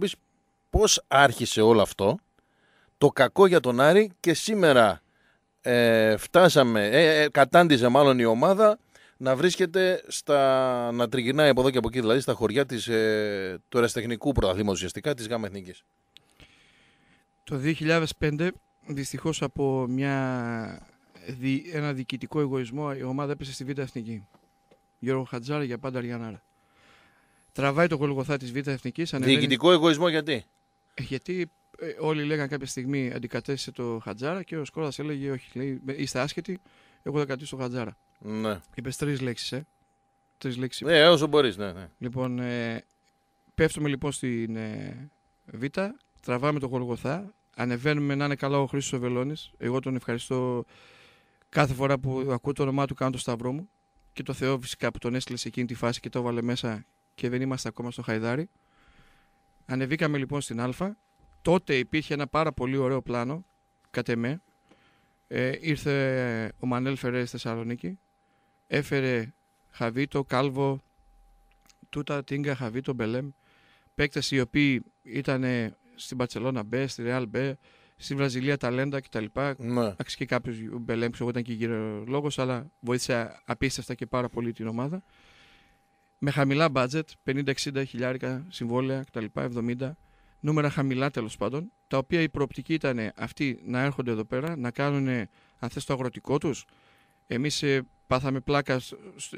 πώς άρχισε όλο αυτό, το κακό για τον Άρη και σήμερα ε, φτάσαμε, ε, ε κατάντιζε μάλλον η ομάδα να βρίσκεται στα, να τριγυρνάει από εδώ και από εκεί, δηλαδή στα χωριά της, ε, του εραστεχνικού πρωταθλήματος ουσιαστικά της ΓΑΜΕ Εθνικής. Το 2005 δυστυχώς από μια, ένα διοικητικό εγωισμό η ομάδα έπεσε στη Β' Εθνική. Γιώργο Χατζάρα για πάντα Αριανάρα. Τραβάει το κολγοθά της Β' Εθνικής. Ανεβαίνει... Διοικητικό εγωισμό γιατί. Ε, γιατί ε, όλοι λέγανε κάποια στιγμή αντικατέστησε το Χατζάρα και ο Σκόρδα έλεγε: Όχι, λέει, είστε άσχετοι. Εγώ θα κρατήσω το Χατζάρα. Ναι. Είπες τρεις λέξεις, ε. Τρεις λέξεις. Ναι, όσο μπορείς, ναι, ναι. Λοιπόν, ε, πέφτουμε λοιπόν στην ε, Β, τραβάμε το Γολγοθά, ανεβαίνουμε να είναι καλά ο Χρήστος Βελώνη. Εγώ τον ευχαριστώ κάθε φορά που ακούω το όνομά του, κάνω το σταυρό μου. Και το Θεό φυσικά που τον έστειλες σε εκείνη τη φάση και το έβαλε μέσα και δεν είμαστε ακόμα στο Χαϊδάρι. Ανεβήκαμε λοιπόν στην Α. Τότε υπήρχε ένα πάρα πολύ ωραίο πλάνο, κατ' εμέ. Ε, ήρθε ο Μανέλ Φερέ στη Θεσσαλονίκη. Έφερε Χαβίτο, Κάλβο, Τούτα, Τίνγκα, Χαβίτο, Μπελέμ. Παίκτες οι οποίοι ήταν στην Παρσελόνα Μπέ, στη Ρεάλ Μπέ, στη Βραζιλία ταλέντα κτλ. Ναι. και κάποιος Μπελέμ, εγώ ήταν και γύρω λόγος, αλλά βοήθησε απίστευτα και πάρα πολύ την ομάδα με χαμηλά budget, 50-60 χιλιάρικα συμβόλαια κτλ. 70, νούμερα χαμηλά τέλος πάντων, τα οποία η προοπτική ήταν αυτοί να έρχονται εδώ πέρα, να κάνουν αν θες το αγροτικό τους. Εμείς ε, πάθαμε πλάκα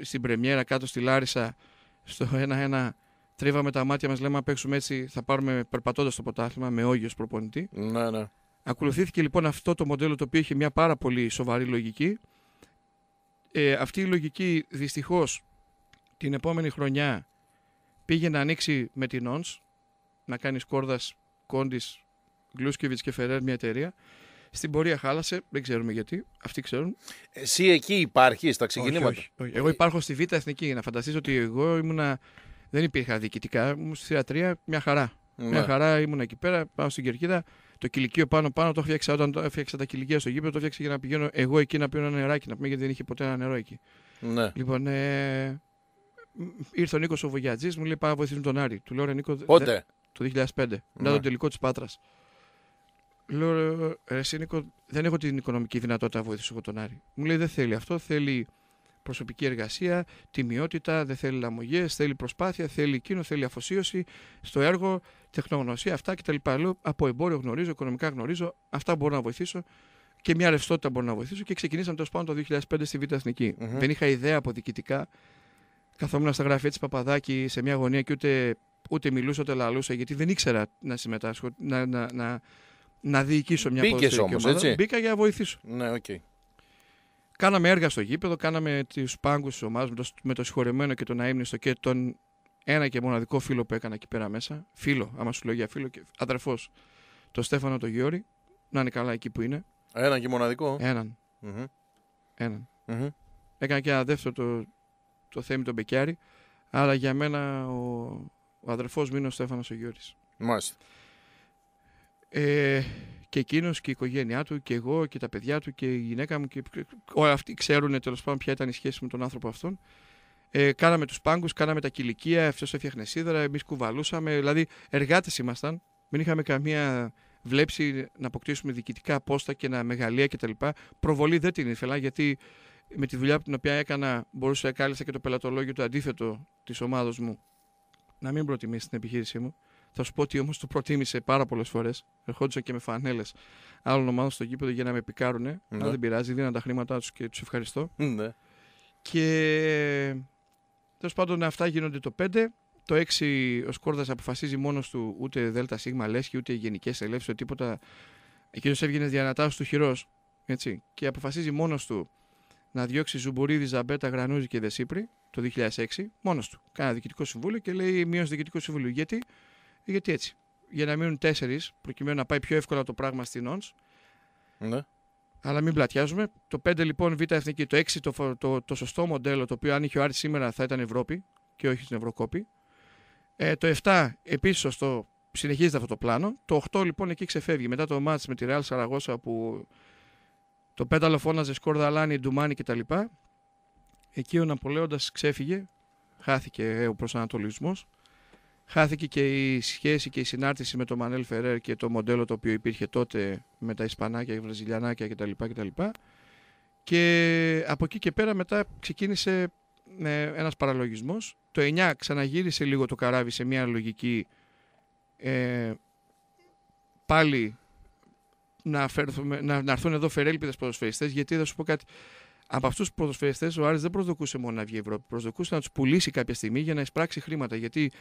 στην πρεμιέρα κάτω στη Λάρισα, στο 1-1 τρίβαμε τα μάτια μας λέμε αν παίξουμε έτσι θα πάρουμε περπατώντας το ποτάθλημα με όγιος προπονητή. Ναι, ναι. Ακολουθήθηκε λοιπόν αυτό το μοντέλο το οποίο είχε μια πάρα πολύ σοβαρή λογική. Ε, αυτή η λογική δυστυχώς την επόμενη χρονιά πήγε να ανοίξει με την ONS, να κάνει κόρδα κόντι Γκλούσκεβιτ και Φερέρ μια εταιρεία. Στην πορεία χάλασε, δεν ξέρουμε γιατί. Αυτοί ξέρουν. Εσύ εκεί υπάρχεις στα ξεκινήματα. Όχι, όχι, όχι. Εγώ υπάρχω στη Β' Εθνική. Να φανταστείτε ότι εγώ ήμουνα. Δεν υπήρχα διοικητικά. Ήμουν στη θεατρία μια χαρά. Ναι. Μια χαρά ήμουν εκεί πέρα, πάω στην κερκίδα. Το κηλικείο πάνω-πάνω το έφτιαξα όταν το έφτιαξα τα κηλικεία στο γήπεδο. Το έφτιαξα για να πηγαίνω εγώ εκεί να πίνω ένα νεράκι. Να πούμε γιατί δεν είχε ποτέ ένα νερό εκεί. Ναι. Λοιπόν, ε, Ήρθε ο Νίκος ο Βογιατζής, μου λέει: Πάμε να τον Άρη. Του λέω: Ρε Νίκο. Πότε? Το 2005. Ναι. Μετά τον τελικό της Πάτρας. Λέω: Ρε Νίκο, δεν έχω την οικονομική δυνατότητα να βοηθήσω τον Άρη. Μου λέει: Δεν θέλει αυτό. Θέλει προσωπική εργασία, τιμιότητα, δεν θέλει λαμογές, θέλει προσπάθεια, θέλει εκείνο, θέλει αφοσίωση στο έργο, τεχνογνωσία, αυτά κτλ. Λέω: Από εμπόριο γνωρίζω, οικονομικά γνωρίζω, αυτά μπορώ να βοηθήσω και μια ρευστότητα μπορώ να βοηθήσω. Και ξεκινήσαμε τέλος πάντων το 2005 στη Β' Εθνική. Mm-hmm. Δεν είχα ιδέα από διοικητικά Καθόμουν στα γραφεία της Παπαδάκη σε μια γωνία και ούτε, ούτε μιλούσα ούτε λαλούσα γιατί δεν ήξερα να συμμετάσχω, να, να, να, να διοικήσω μια Μπήκες ομάδα. Έτσι? Μπήκα για να βοηθήσω. Ναι, οκ. Κάναμε έργα στο γήπεδο, κάναμε του πάγκους της ομάδας με, το, με το συγχωρεμένο και τον αείμνηστο και τον ένα και μοναδικό φίλο που έκανα εκεί πέρα μέσα. Φίλο, άμα σου λέω για φίλο και αδερφός. Το Στέφανο τον Γιώργη. να είναι καλά εκεί που είναι. Ένα και μοναδικό. Έναν. Mm-hmm. Έναν. Mm-hmm. Έκανα και ένα δεύτερο το, το Θέμη τον Μπεκιάρη. Αλλά για μένα ο, ο αδερφός μου είναι ο Στέφανος ο Γιώρης. Μάλιστα. Ε, και εκείνος και η οικογένειά του και εγώ και τα παιδιά του και η γυναίκα μου και όλοι αυτοί ξέρουν τέλος πάντων ποια ήταν η σχέση με τον άνθρωπο αυτόν. Ε, κάναμε τους πάγκους, κάναμε τα κηλικεία, αυτός έφτιαχνε σίδερα, εμείς κουβαλούσαμε. Δηλαδή, εργάτες ήμασταν. Μην είχαμε καμία βλέψη να αποκτήσουμε διοικητικά πόστα και να μεγαλεία κτλ. Προβολή δεν την ήθελα γιατί με τη δουλειά που την οποία έκανα μπορούσα να κάλυψα και το πελατολόγιο του αντίθετο της ομάδα μου να μην προτιμήσει την επιχείρησή μου. Θα σου πω ότι όμως το προτίμησε πάρα πολλές φορές. Ερχόντουσαν και με φανέλες άλλων ομάδων στο γήπεδο για να με πικάρουνε. αλλά ναι. δεν πειράζει, δίναν τα χρήματά τους και τους ευχαριστώ. Ναι. Και τέλος πάντων αυτά γίνονται το 5. Το 6 ο Σκόρδας αποφασίζει μόνος του ούτε ΔΣ λέσχη, ούτε γενικέ ελεύσει, ούτε τίποτα. Εκείνος έβγαινε διανατάσσου του χειρός. Και αποφασίζει μόνος του να διώξει Ζουμπουρίδη, Ζαμπέτα, Γρανούζη και Δεσίπρη το 2006, μόνος του. Κάνα διοικητικό συμβούλιο και λέει μείωση διοικητικού συμβουλίου. Γιατί, γιατί έτσι. Για να μείνουν τέσσερις, προκειμένου να πάει πιο εύκολα το πράγμα στην ΩΝΣ. Ναι. Αλλά μην πλατιάζουμε. Το 5 λοιπόν Β' Εθνική, το 6 το, το, το, σωστό μοντέλο, το οποίο αν είχε ο Άρης σήμερα θα ήταν Ευρώπη και όχι στην Ευρωκόπη. Ε, το 7 επίσης σωστό, συνεχίζεται αυτό το πλάνο. Το 8 λοιπόν εκεί ξεφεύγει. Μετά το μάτς με τη Real Σαραγώσα που το πέταλο φώναζε σκορδαλάνι, ντουμάνι κτλ. Εκεί ο Ναπολέοντας ξέφυγε, χάθηκε ο προσανατολισμός. χάθηκε και η σχέση και η συνάρτηση με τον Μανέλ Φερέρ και το μοντέλο το οποίο υπήρχε τότε με τα Ισπανάκια, Βραζιλιανάκια κτλ. κτλ. Και από εκεί και πέρα μετά ξεκίνησε ε, ένας παραλογισμός. Το 9 ξαναγύρισε λίγο το καράβι σε μια λογική ε, πάλι να, να, να έρθουν εδώ φερέλπιδες ποδοσφαιριστές, γιατί θα σου πω κάτι. Από αυτούς τους ποδοσφαιριστές, ο Άρης δεν προσδοκούσε μόνο να βγει η Ευρώπη. Προσδοκούσε να τους πουλήσει κάποια στιγμή για να εισπράξει χρήματα. Γιατί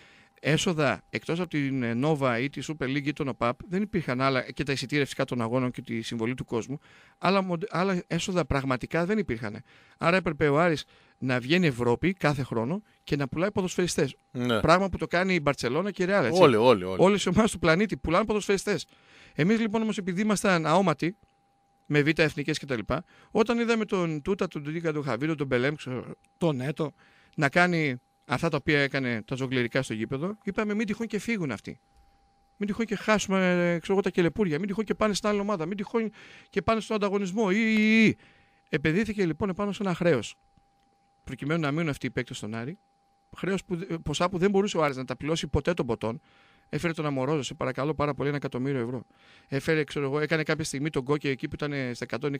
έσοδα εκτός από την ε, Nova ή τη Super League ή τον ΟΠΑΠ δεν υπήρχαν άλλα και τα εισιτήρια φυσικά των αγώνων και τη συμβολή του κόσμου. Άλλα, άλλα έσοδα πραγματικά δεν υπήρχαν. Άρα έπρεπε ο Άρης να βγαίνει Ευρώπη κάθε χρόνο και να πουλάει ποδοσφαιριστές. Ναι. Πράγμα που το κάνει η Μπαρσελόνα και η Ρεάλ. Όλοι, όλοι, οι ομάδες του πλανήτη πουλάνε ποδοσφαιριστές. Εμείς λοιπόν όμως επειδή ήμασταν αόματοι με β' εθνικές κτλ., όταν είδαμε τον Τούτα, τον Τούντικα, τον Χαβίλο, τον Μπελέμ, τον Νέτο να κάνει αυτά τα οποία έκανε τα ζογκλερικά στο γήπεδο, είπαμε μην τυχόν και φύγουν αυτοί. Μην τυχόν και χάσουμε ξέρω, τα κελεπούρια, μην τυχόν και πάνε στην άλλη ομάδα, μην τυχόν και πάνε στον ανταγωνισμό. Ή, ή, λοιπόν επάνω σε ένα χρέος. Προκειμένου να μείνουν αυτοί οι παίκτες στον Άρη, χρέος που, ποσά που δεν μπορούσε ο Άρης να τα πληρώσει ποτέ τον ποτόν, Έφερε τον Αμορόζο, σε παρακαλώ πάρα πολύ, ένα εκατομμύριο ευρώ. Έφερε, ξέρω εγώ, έκανε κάποια στιγμή τον κόκκι εκεί που ήταν ε, στα 160-170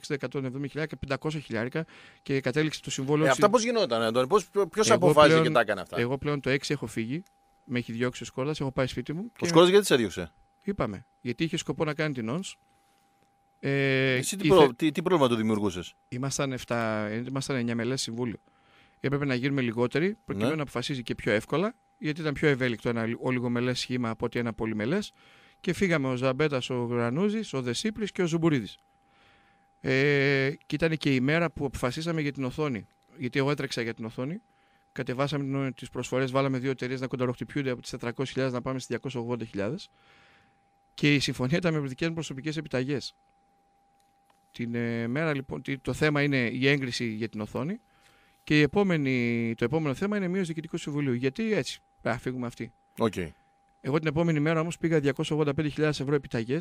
χιλιάρικα, 500 και κατέληξε το συμβόλαιο. Ε, αυτά πώς γινόταν, Αντώνη, ποιο αποφάσισε και τα έκανε αυτά. Εγώ πλέον το 6 έχω φύγει, με έχει διώξει ο Σκόρδα, έχω πάει σπίτι μου. Ο Σκόρδα γιατί σε έδιωξε. Είπαμε. Γιατί είχε σκοπό να κάνει την ONS. Ε, Εσύ τι, ήθε... τι, τι πρόβλημα το δημιουργούσες. Ήμασταν 7... 9 μελές συμβούλιο. Έπρεπε να γίνουμε λιγότεροι προκειμένου ναι. να αποφασίζει και πιο εύκολα γιατί ήταν πιο ευέλικτο ένα ολιγομελές σχήμα από ότι ένα πολυμελές. Και φύγαμε ο Ζαμπέτας, ο Γρανούζης, ο Δεσίπλης και ο Ζουμπουρίδης. Ε, και ήταν και η μέρα που αποφασίσαμε για την οθόνη. Γιατί εγώ έτρεξα για την οθόνη. Κατεβάσαμε τις προσφορές, βάλαμε δύο εταιρείες να κονταροχτυπιούνται από τις 400.000 να πάμε στις 280.000. Και η συμφωνία ήταν με δικές μου προσωπικές επιταγές. Την ε, μέρα λοιπόν, το θέμα είναι η έγκριση για την οθόνη. Και η επόμενη, το επόμενο θέμα είναι μείωση διοικητικού συμβουλίου. Γιατί έτσι, α, φύγουμε αυτή. Okay. Εγώ την επόμενη μέρα όμως πήγα 285.000 ευρώ επιταγές,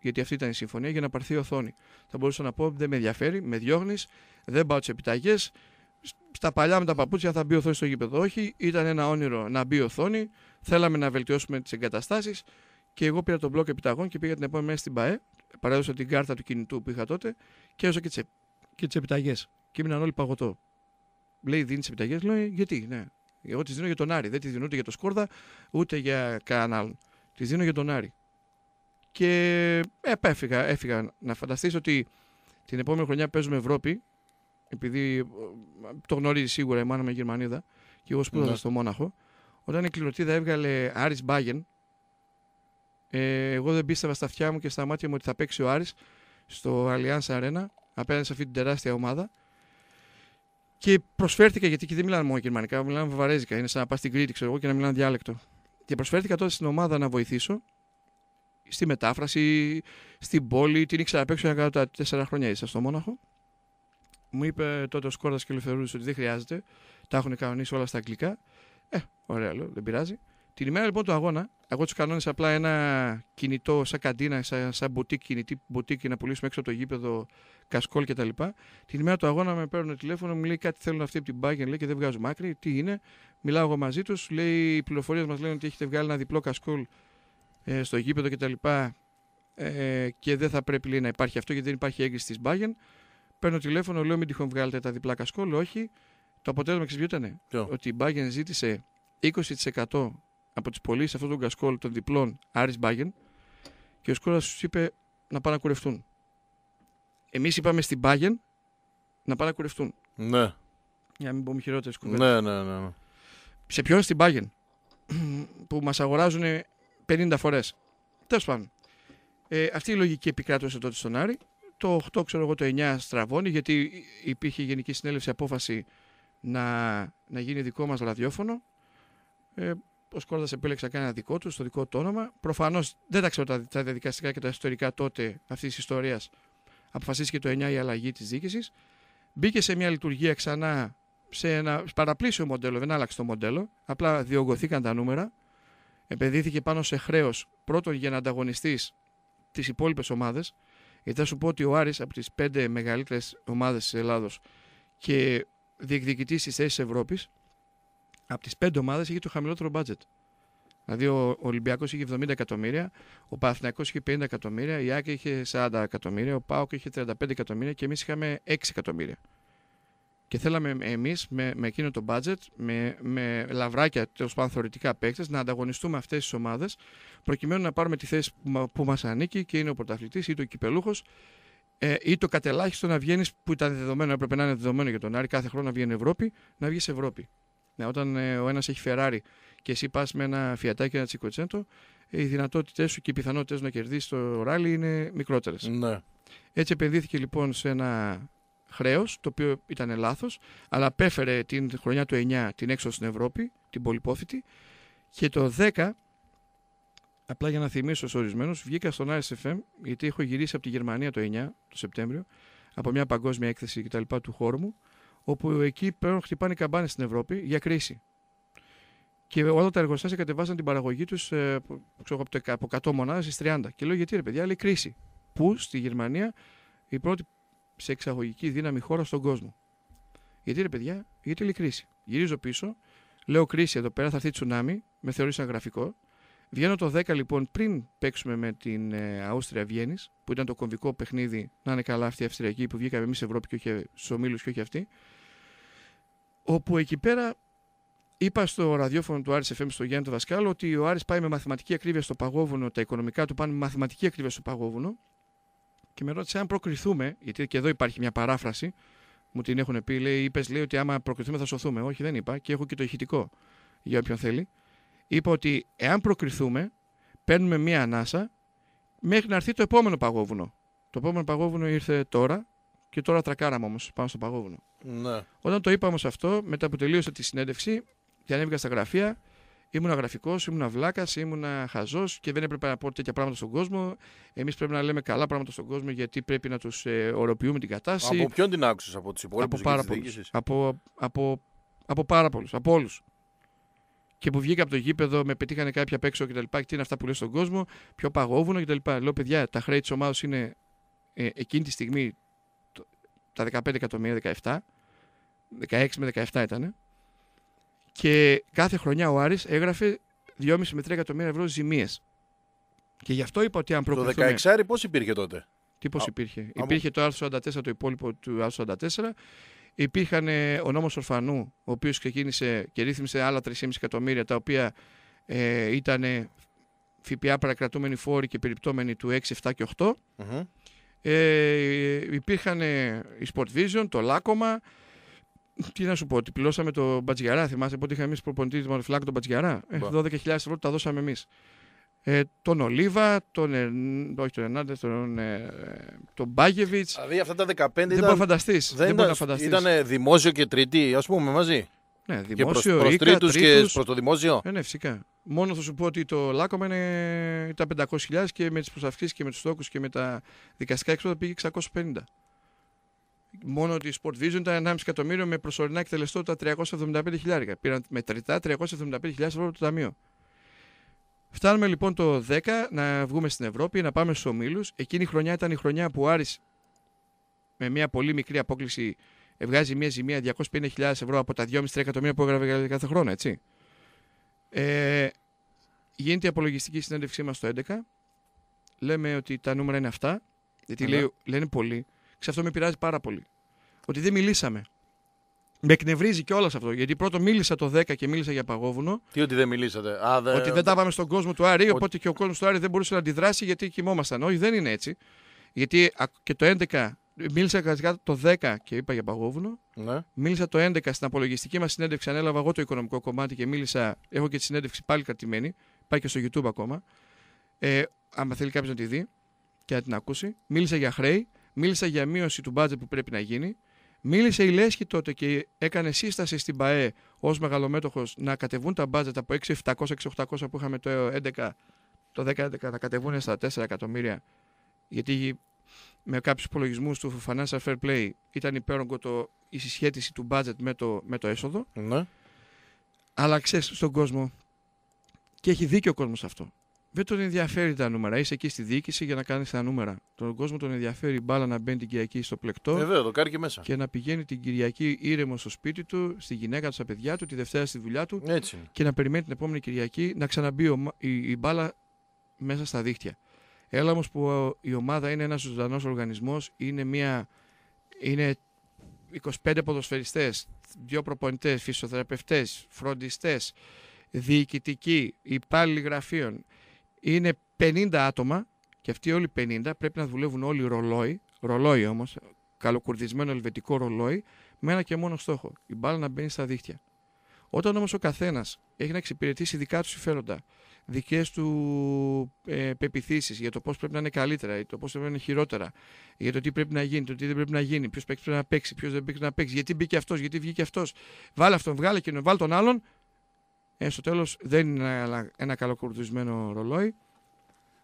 γιατί αυτή ήταν η συμφωνία, για να πάρθει η οθόνη. Θα μπορούσα να πω: Δεν με ενδιαφέρει, με διώχνεις, δεν πάω τις επιταγές. Στα παλιά με τα παπούτσια θα μπει οθόνη στο γήπεδο. Όχι, ήταν ένα όνειρο να μπει οθόνη. Θέλαμε να βελτιώσουμε τις εγκαταστάσεις. Και εγώ πήρα τον μπλοκ επιταγών και πήγα την επόμενη μέρα στην ΠαΕ. Παρέδωσα την κάρτα του κινητού που είχα τότε και έδωσα και τις επιταγές. Και έμειναν όλοι παγωτό λέει δίνει τις επιταγές, λέει γιατί, ναι. Εγώ τις δίνω για τον Άρη. Δεν τη δίνω ούτε για το Σκόρδα, ούτε για κανέναν άλλον. Τη δίνω για τον Άρη. Και έφυγα, έφυγα. Να φανταστείς ότι την επόμενη χρονιά παίζουμε Ευρώπη, επειδή ε, το γνωρίζει σίγουρα η μάνα με Γερμανίδα, και εγώ σπούδασα ναι. στο Μόναχο. Όταν η κληροτίδα έβγαλε Άρης Μπάγεν, ε, εγώ δεν πίστευα στα αυτιά μου και στα μάτια μου ότι θα παίξει ο Άρης στο Allianz Arena απέναντι σε αυτή την τεράστια ομάδα. Και προσφέρθηκα, γιατί και δεν μιλάνε μόνο γερμανικά, μιλάνε βαβαρέζικα. Είναι σαν να πας στην Κρήτη, ξέρω εγώ, και να μιλάνε διάλεκτο. Και προσφέρθηκα τότε στην ομάδα να βοηθήσω στη μετάφραση, στην πόλη. Την ήξερα απ' έξω να τα τέσσερα χρόνια ήσασταν στο Μόναχο. Μου είπε τότε ο Σκόρδας και ο ότι δεν χρειάζεται. Τα έχουν κανονίσει όλα στα αγγλικά. Ε, ωραία, λέω, δεν πειράζει. Την ημέρα λοιπόν του αγώνα, εγώ τους κανόνε απλά ένα κινητό σαν καντίνα, σαν, σαν μπουτίκ, κινητή μποτίκι να πουλήσουμε έξω από το γήπεδο κασκόλ κτλ. Την ημέρα του αγώνα με παίρνουν τηλέφωνο, μου λέει κάτι θέλουν αυτοί από την Bayern λέει, και δεν βγάζουν άκρη. Τι είναι, μιλάω εγώ μαζί τους, λέει οι πληροφορίες μας λένε ότι έχετε βγάλει ένα διπλό κασκόλ ε, στο γήπεδο κτλ. Ε, και δεν θα πρέπει λέει, να υπάρχει αυτό γιατί δεν υπάρχει έγκριση της Bayern. Παίρνω τηλέφωνο, λέω μην τυχόν βγάλετε τα διπλά κασκόλ, όχι. Το αποτέλεσμα ξέρεις Ότι η Bayern ζήτησε 20% από τις πωλήσεις αυτών των κασκόλ των διπλών Άρης Μπάγκεν και ο Σκόρα τους είπε να πάνε να κουρευτούν. Εμείς είπαμε στην Μπάγκεν να πάνε να κουρευτούν. Ναι. Για να μην πούμε χειρότερες κουβέντες. Ναι, ναι, ναι, ναι. Σε ποιον στην Μπάγκεν που μας αγοράζουν 50 φορές. Τέλος πάντων. Ε, αυτή η λογική επικράτησε τότε στον Άρη. Το 8, ξέρω εγώ, το 9 στραβώνει, γιατί υπήρχε η Γενική Συνέλευση απόφαση να, να γίνει δικό μας ραδιόφωνο. Ε, ο Σκόρδας επέλεξε να κάνει ένα δικό του, στο δικό του όνομα. Προφανώς δεν τα ξέρω τα, τα διαδικαστικά και τα ιστορικά τότε αυτής της ιστορίας. Αποφασίστηκε το 9 η αλλαγή της διοίκησης. Μπήκε σε μια λειτουργία ξανά σε ένα παραπλήσιο μοντέλο, δεν άλλαξε το μοντέλο. Απλά διωγγωθήκαν τα νούμερα. Επενδύθηκε πάνω σε χρέος πρώτον για να ανταγωνιστείς τις υπόλοιπες ομάδες. Γιατί θα σου πω ότι ο Άρης από τις πέντε μεγαλύτερες ομάδες της Ελλάδος και διεκδικητής της θέσης Ευρώπης, από τις πέντε ομάδες είχε το χαμηλότερο μπάτζετ. Δηλαδή ο Ολυμπιακός είχε 70 εκατομμύρια, ο Παθηνακό είχε 50 εκατομμύρια, η Άκη είχε 40 εκατομμύρια, ο Πάοκ είχε 35 εκατομμύρια και εμείς είχαμε 6 εκατομμύρια. Και θέλαμε εμείς με, με εκείνο το μπάτζετ, με, με λαβράκια τέλος πάντων θεωρητικά παίκτες, να ανταγωνιστούμε αυτές τις ομάδες, προκειμένου να πάρουμε τη θέση που, που μας ανήκει και είναι ο πρωταθλητής ή το κυπελούχος, ε, ή το κατελάχιστο να βγαίνεις που ήταν δεδομένο, έπρεπε να είναι δεδομένο για τον Άρη κάθε χρόνο να βγαίνει Ευρώπη, να βγεις Ευρώπη. Ναι, όταν ε, ο ένας έχει Ferrari και εσύ πας με ένα φιατάκι και ένα τσικοτσέντο, οι δυνατότητές σου και οι πιθανότητε να κερδίσεις το ράλι είναι μικρότερες. Ναι. Έτσι επενδύθηκε λοιπόν σε ένα χρέος, το οποίο ήταν λάθος, αλλά απέφερε την χρονιά του 9 την έξοδο στην Ευρώπη, την πολυπόθητη, και το 10 Απλά για να θυμίσω σε ορισμένους, βγήκα στον RSFM γιατί έχω γυρίσει από τη Γερμανία το 9 το Σεπτέμβριο από μια παγκόσμια έκθεση κτλ. του χώρου μου όπου εκεί πλέον χτυπάνε οι καμπάνες στην Ευρώπη για κρίση. Και όλα τα εργοστάσια κατεβάσαν την παραγωγή τους ε, από 100 μονάδες στις 30. Και λέω γιατί ρε παιδιά, λέει κρίση. Που στη Γερμανία η πρώτη σε εξαγωγική δύναμη χώρα στον κόσμο. Γιατί ρε παιδιά, γιατί λέει κρίση. Γυρίζω πίσω, λέω κρίση εδώ πέρα, θα έρθει τσουνάμι, με σαν γραφικό. Βγαίνω το 10 λοιπόν πριν παίξουμε με την ε, Αούστρια Βιέννης, που ήταν το κομβικό παιχνίδι, να είναι καλά αυτή η Αυστριακή που βγήκαμε εμείς Ευρώπη και όχι στου ομίλους και όχι αυτή όπου εκεί πέρα είπα στο ραδιόφωνο του Άρης FM στο Γιάννη του Δασκάλου ότι ο Άρης πάει με μαθηματική ακρίβεια στο παγόβουνο, τα οικονομικά του πάνε με μαθηματική ακρίβεια στο παγόβουνο και με ρώτησε αν προκριθούμε, γιατί και εδώ υπάρχει μια παράφραση, μου την έχουν πει, λέει, είπες λέει ότι άμα προκριθούμε θα σωθούμε. Όχι, δεν είπα και έχω και το ηχητικό για όποιον θέλει. Είπα ότι εάν προκριθούμε, παίρνουμε μία ανάσα μέχρι να έρθει το επόμενο παγόβουνο. Το επόμενο παγόβουνο ήρθε τώρα και τώρα τρακάραμε όμως πάνω στο παγόβουνο. Ναι. Όταν το είπα όμως αυτό, μετά που τελείωσε τη συνέντευξη και ανέβηκα στα γραφεία, ήμουνα γραφικός, ήμουνα βλάκας, ήμουνα χαζός και δεν έπρεπε να πω τέτοια πράγματα στον κόσμο. Εμείς πρέπει να λέμε καλά πράγματα στον κόσμο γιατί πρέπει να τους ε, οροποιούμε την κατάσταση. Από ποιον την άκουσες, από τους υπόλοιπους από, από, από, από πάρα πολλούς. Από όλους. Και που βγήκα από το γήπεδο, με πετύχανε κάποια απ' έξω κτλ. Τι είναι αυτά που λέει στον κόσμο, πιο παγόβουνο κτλ. Λέω παιδιά, τα χρέη της ομάδας είναι ε, εκείνη τη στιγμή τα 15 εκατομμύρια, 16 με 17 ήταν. Και κάθε χρονιά ο Άρης έγραφε 2,5 με 3 εκατομμύρια ευρώ ζημίες. Και γι' αυτό είπα ότι αν προκριθούμε... Το 16 πώς υπήρχε τότε. Τι πώς υπήρχε. υπήρχε το άρθρο 44, το υπόλοιπο του άρθρου 44. Υπήρχαν ο νόμος Ορφανού, ο οποίος ξεκίνησε και ρύθμισε άλλα 3,5 εκατομμύρια, τα οποία ε, ήταν ΦΠΑ παρακρατούμενοι φόροι και περιπτώμενοι του 6, 7 και 8. Mm-hmm. Ε, υπήρχαν η Sport Vision, το Λάκωμα, τι να σου πω, ότι πληρώσαμε το Μπατζιαρά. Θυμάστε πότε είχαμε εμείς προπονητή της Μαρφυλάκου τον Μπατζιαρά. Ε, 12.000 ευρώ τα δώσαμε εμείς. Ε, τον Ολίβα, τον, ε, όχι τον Ενάντε, τον, ε, τον Μπάγεβιτ. Δηλαδή αυτά τα 15 δεν ήταν. Μπορεί να φανταστείς, δεν, δεν μπορεί να φανταστεί. Ήταν δημόσιο και τρίτη, ας πούμε, μαζί. Ναι, δημόσιο. Και προς τρίτους και προς το δημόσιο. Ε, ναι, φυσικά. Μόνο θα σου πω ότι το Λάκομα είναι 500.000 και με τις προσαυξήσει και με τους τόκου και με τα δικαστικά έξοδα πήγε 650 μόνο τη Sport Vision ήταν 1,5 εκατομμύριο με προσωρινά εκτελεστότητα 375.000. Πήραν μετρητά 375.000 ευρώ το Ταμείο. Φτάνουμε λοιπόν το 10 να βγούμε στην Ευρώπη, να πάμε στους ομίλους. Εκείνη η χρονιά ήταν η χρονιά που ο Άρης με μια πολύ μικρή απόκληση βγάζει μια ζημία 250.000 ευρώ από τα 2,5 εκατομμύρια που έγραφε κάθε χρόνο, έτσι. Ε, γίνεται η απολογιστική συνέντευξή μας το 11. Λέμε ότι τα νούμερα είναι αυτά. Γιατί ναι. λένε πολύ. Σε αυτό με πειράζει πάρα πολύ. Ότι δεν μιλήσαμε. Με εκνευρίζει και όλα αυτό. Γιατί πρώτο μίλησα το 10 και μίλησα για Παγόβουνο. Τι ότι δεν μιλήσατε. Α, Ότι δεν τα πάμε στον κόσμο του Άρη, οπότε και ο κόσμος του Άρη δεν μπορούσε να αντιδράσει γιατί κοιμόμασταν. Όχι, δεν είναι έτσι. Γιατί και το 11 Μίλησα κρατικά το 10 και είπα για παγόβουνο. Ναι. Μίλησα το 11 στην απολογιστική μας συνέντευξη. Ανέλαβα εγώ το οικονομικό κομμάτι και μίλησα. Έχω και τη συνέντευξη πάλι κρατημένη. Πάει και στο YouTube ακόμα. Ε, άμα θέλει κάποιος να τη δει και να την ακούσει. Μίλησα για χρέη. Μίλησα για μείωση του μπάτζετ που πρέπει να γίνει. Μίλησε η Λέσχη τότε και έκανε σύσταση στην ΠαΕ ως μεγαλομέτωχος να κατεβούν τα μπάτζετ από 6.700-6.800 που είχαμε το 11, το 11 να κατεβούν στα 4 εκατομμύρια. Γιατί με κάποιους υπολογισμούς του Financial Fair Play ήταν υπέρογκο το, η συσχέτιση του μπάτζετ με το, με το έσοδο. Ναι. Αλλά ξέρεις στον κόσμο και έχει δίκιο ο κόσμος αυτό δεν τον ενδιαφέρει τα νούμερα. Είσαι εκεί στη διοίκηση για να κάνεις τα νούμερα. Τον κόσμο τον ενδιαφέρει η μπάλα να μπαίνει την Κυριακή στο πλεκτό. Ε, το κάνει και μέσα. Και να πηγαίνει την Κυριακή ήρεμο στο σπίτι του, στη γυναίκα του, στα παιδιά του, τη Δευτέρα στη δουλειά του. Έτσι. Και να περιμένει την επόμενη Κυριακή να ξαναμπεί η, μπάλα μέσα στα δίχτυα. Έλα όμως που η ομάδα είναι ένας ζωντανός οργανισμός, είναι μια. Είναι 25 ποδοσφαιριστές, δύο προπονητές, φυσιοθεραπευτές, φροντιστές, διοικητικοί, υπάλληλοι γραφείων, είναι 50 άτομα και αυτοί όλοι 50 πρέπει να δουλεύουν όλοι ρολόι, ρολόι όμως, καλοκουρδισμένο ελβετικό ρολόι, με ένα και μόνο στόχο, η μπάλα να μπαίνει στα δίχτυα. Όταν όμως ο καθένας έχει να εξυπηρετήσει δικά του συμφέροντα, δικές του ε, για το πώς πρέπει να είναι καλύτερα ή το πώς πρέπει να είναι χειρότερα, για το τι πρέπει να γίνει, το τι δεν πρέπει να γίνει, ποιος πρέπει να παίξει, ποιος δεν πρέπει να παίξει, γιατί μπήκε αυτός, γιατί βγήκε αυτός. βάλε αυτόν, βγάλε και βάλε τον άλλον, ε, στο τέλος δεν είναι ένα, ένα καλοκουρδισμένο ρολόι,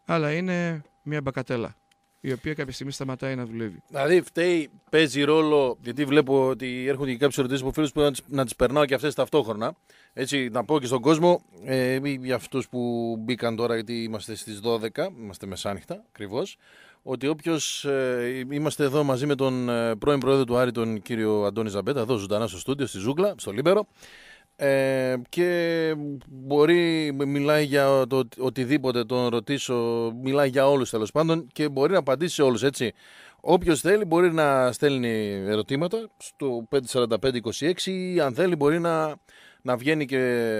αλλά είναι μια μπακατέλα η οποία κάποια στιγμή σταματάει να δουλεύει. Δηλαδή, φταίει, παίζει ρόλο, γιατί βλέπω ότι έρχονται και κάποιες ερωτήσεις από φίλους που να τις να τις περνάω και αυτές ταυτόχρονα. Έτσι, να πω και στον κόσμο, ε, για αυτούς που μπήκαν τώρα, γιατί είμαστε στις 12, είμαστε μεσάνυχτα ακριβώς, ότι όποιος. Ε, είμαστε εδώ μαζί με τον ε, πρώην πρόεδρο του Άρη, τον κύριο Αντώνη Ζαμπέτα, εδώ ζωντανά στο στούντιο, στη Ζούγκλα, στο Λίμπερο. Ε, και μπορεί, μιλάει για το οτιδήποτε τον ρωτήσω, μιλάει για όλους τέλος πάντων και μπορεί να απαντήσει σε όλους έτσι. Όποιος θέλει μπορεί να στέλνει ερωτήματα στο 54526 ή αν θέλει μπορεί να, να βγαίνει και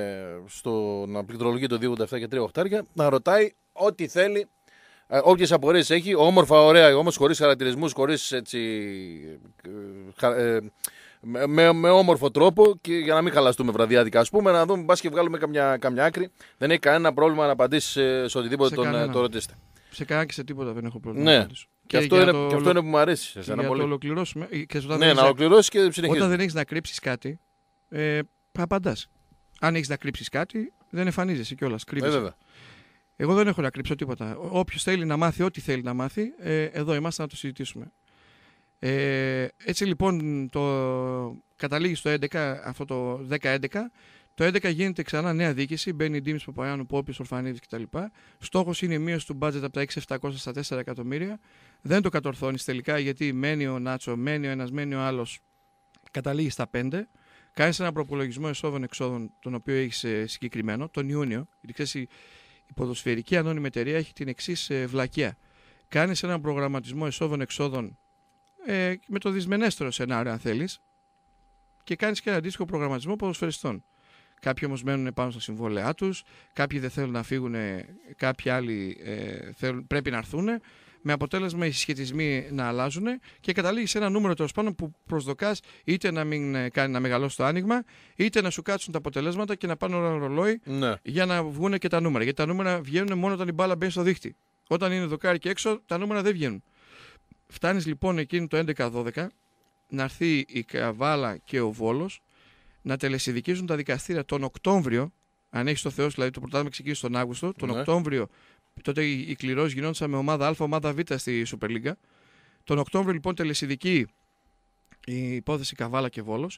στο, να πληκτρολογεί το 287 και 3 οχτάρια, να ρωτάει ό,τι θέλει ε, Όποιες απορίες έχει, όμορφα, ωραία, όμως χωρίς χαρακτηρισμούς, χωρίς έτσι. Ε, με, με, όμορφο τρόπο και για να μην χαλαστούμε βραδιάτικα, ας πούμε, να δούμε, μπας και βγάλουμε καμιά, καμιά άκρη. Δεν έχει κανένα πρόβλημα να απαντήσεις ε, σε οτιδήποτε σε τον, ε, το ρωτήσετε. Σε κανένα και σε τίποτα δεν έχω πρόβλημα. Ναι. Και, και, αυτό είναι, το... αυτό είναι, που μου αρέσει. Σε για ε, ναι, να πολύ. το ολοκληρώσουμε. Και όταν ναι, να ολοκληρώσεις και Όταν δεν έχεις να κρύψεις κάτι, ε, απαντάς. Αν έχεις να κρύψεις κάτι, δεν εμφανίζεσαι κιόλας. Κρύβει. Εγώ δεν έχω να κρύψω τίποτα. Όποιος θέλει να μάθει, ό,τι θέλει να μάθει, ε, εδώ είμαστε να το συζητήσουμε. Ε, έτσι λοιπόν το καταλήγει στο 11 αυτό το 10-11. Το 11 γίνεται ξανά νέα διοίκηση, μπαίνει η Ντίμης Παπαγιάννου, Πόπης, Ορφανίδης κτλ. στόχος είναι η μείωση του μπάτζετ από τα 6-700 στα 4 εκατομμύρια. Δεν το κατορθώνεις τελικά γιατί μένει ο Νάτσο, μένει ο ένας, μένει ο άλλος Καταλήγει στα 5. Κάνεις ένα προπολογισμό εσόδων-εξόδων, τον οποίο έχεις ε, συγκεκριμένο, τον Ιούνιο. Γιατί η, η ποδοσφαιρική ανώνυμη εταιρεία έχει την εξής ε, βλακεία. ένα έναν προγραμματισμό εσόδων-εξόδων ε, με το δυσμενέστερο σενάριο αν θέλεις. και κάνεις και ένα αντίστοιχο προγραμματισμό ποδοσφαιριστών. Κάποιοι όμως μένουν πάνω στα συμβόλαιά τους, κάποιοι δεν θέλουν να φύγουν, κάποιοι άλλοι ε, θέλουν, πρέπει να έρθουν. Με αποτέλεσμα οι συσχετισμοί να αλλάζουν και καταλήγεις σε ένα νούμερο τέλος πάνω που προσδοκάς είτε να μην ε, κάνει να μεγαλώσει το άνοιγμα, είτε να σου κάτσουν τα αποτελέσματα και να πάνε ένα ρολόι ναι. για να βγουν και τα νούμερα. Γιατί τα νούμερα βγαίνουν μόνο όταν η μπάλα μπαίνει στο δίχτυ. Όταν είναι δοκάρι και έξω, τα νούμερα δεν βγαίνουν. Φτάνεις λοιπόν εκείνη το 11-12 να έρθει η Καβάλα και ο Βόλος να τελεσυδικήσουν τα δικαστήρια τον Οκτώβριο, αν έχεις το Θεός, δηλαδή το πρωτάθλημα ξεκίνησε τον Αύγουστο, τον ναι. Οκτώβριο, τότε οι κληρώσεις γινόντουσαν με ομάδα Α, ομάδα Β στη Super League. Τον Οκτώβριο λοιπόν τελεσυδική η υπόθεση Καβάλα και Βόλος.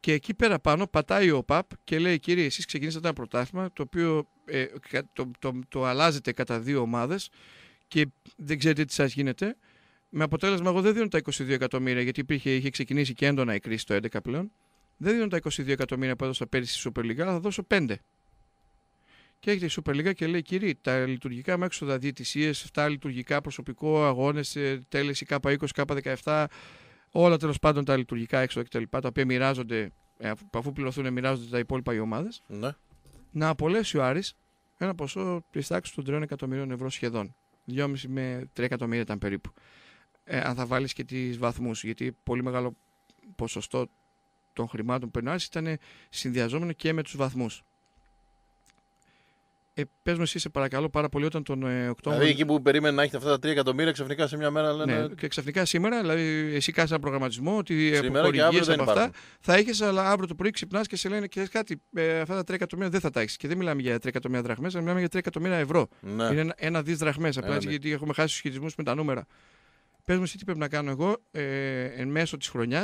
Και εκεί πέρα πάνω πατάει ο ΠΑΠ και λέει: Κύριε, εσείς ξεκινήσατε ένα πρωτάθλημα το οποίο το, ε, το, το, το αλλάζετε κατά δύο ομάδες και δεν ξέρετε τι σας γίνεται. Με αποτέλεσμα, εγώ δεν δίνω τα 22 εκατομμύρια, γιατί υπήρχε, είχε ξεκινήσει και έντονα η κρίση το 11 πλέον. Δεν δίνω τα 22 εκατομμύρια που έδωσα πέρυσι στη Super League, αλλά θα δώσω 5. Και έρχεται η Super League και λέει: Κύριε, τα λειτουργικά με έξοδα, διαιτησίες, 7 λειτουργικά, προσωπικό, αγώνες, ε, τέλεση K20, K17, όλα τέλος πάντων τα λειτουργικά έξοδα κτλ. Τα οποία μοιράζονται, ε, αφού, πληρωθούν, μοιράζονται τα υπόλοιπα οι ομάδες. Ναι. Να απολέσει ο Άρης ένα ποσό τη τάξη των 3 εκατομμυρίων ευρώ σχεδόν. 2,5 με 3 εκατομμύρια ήταν περίπου ε, αν θα βάλεις και τις βαθμούς γιατί πολύ μεγάλο ποσοστό των χρημάτων που περνάς ήταν συνδυαζόμενο και με τους βαθμούς. Ε, πες μου εσύ σε παρακαλώ πάρα πολύ όταν τον ε, Οκτώβριο. Δηλαδή εκεί που περίμενε να έχετε αυτά τα 3 εκατομμύρια ξαφνικά σε μια μέρα λένε. Ναι, και ξαφνικά σήμερα, δηλαδή εσύ κάνεις ένα προγραμματισμό ότι αύριο από αυτά θα είχε αλλά αύριο το πρωί ξυπνάς και σε λένε και κάτι, ε, αυτά τα 3 εκατομμύρια δεν θα τα έχεις. Και δεν μιλάμε για 3 εκατομμύρια δραχμές, αλλά μιλάμε για 3 εκατομμύρια ευρώ. Ναι. Είναι ένα, ένα δις δραχμές. Απλά ναι. γιατί έχουμε χάσει τους σχετισμούς με τα νούμερα. Πες μου, εσύ τι πρέπει να κάνω εγώ ε, εν μέσω της χρονιάς.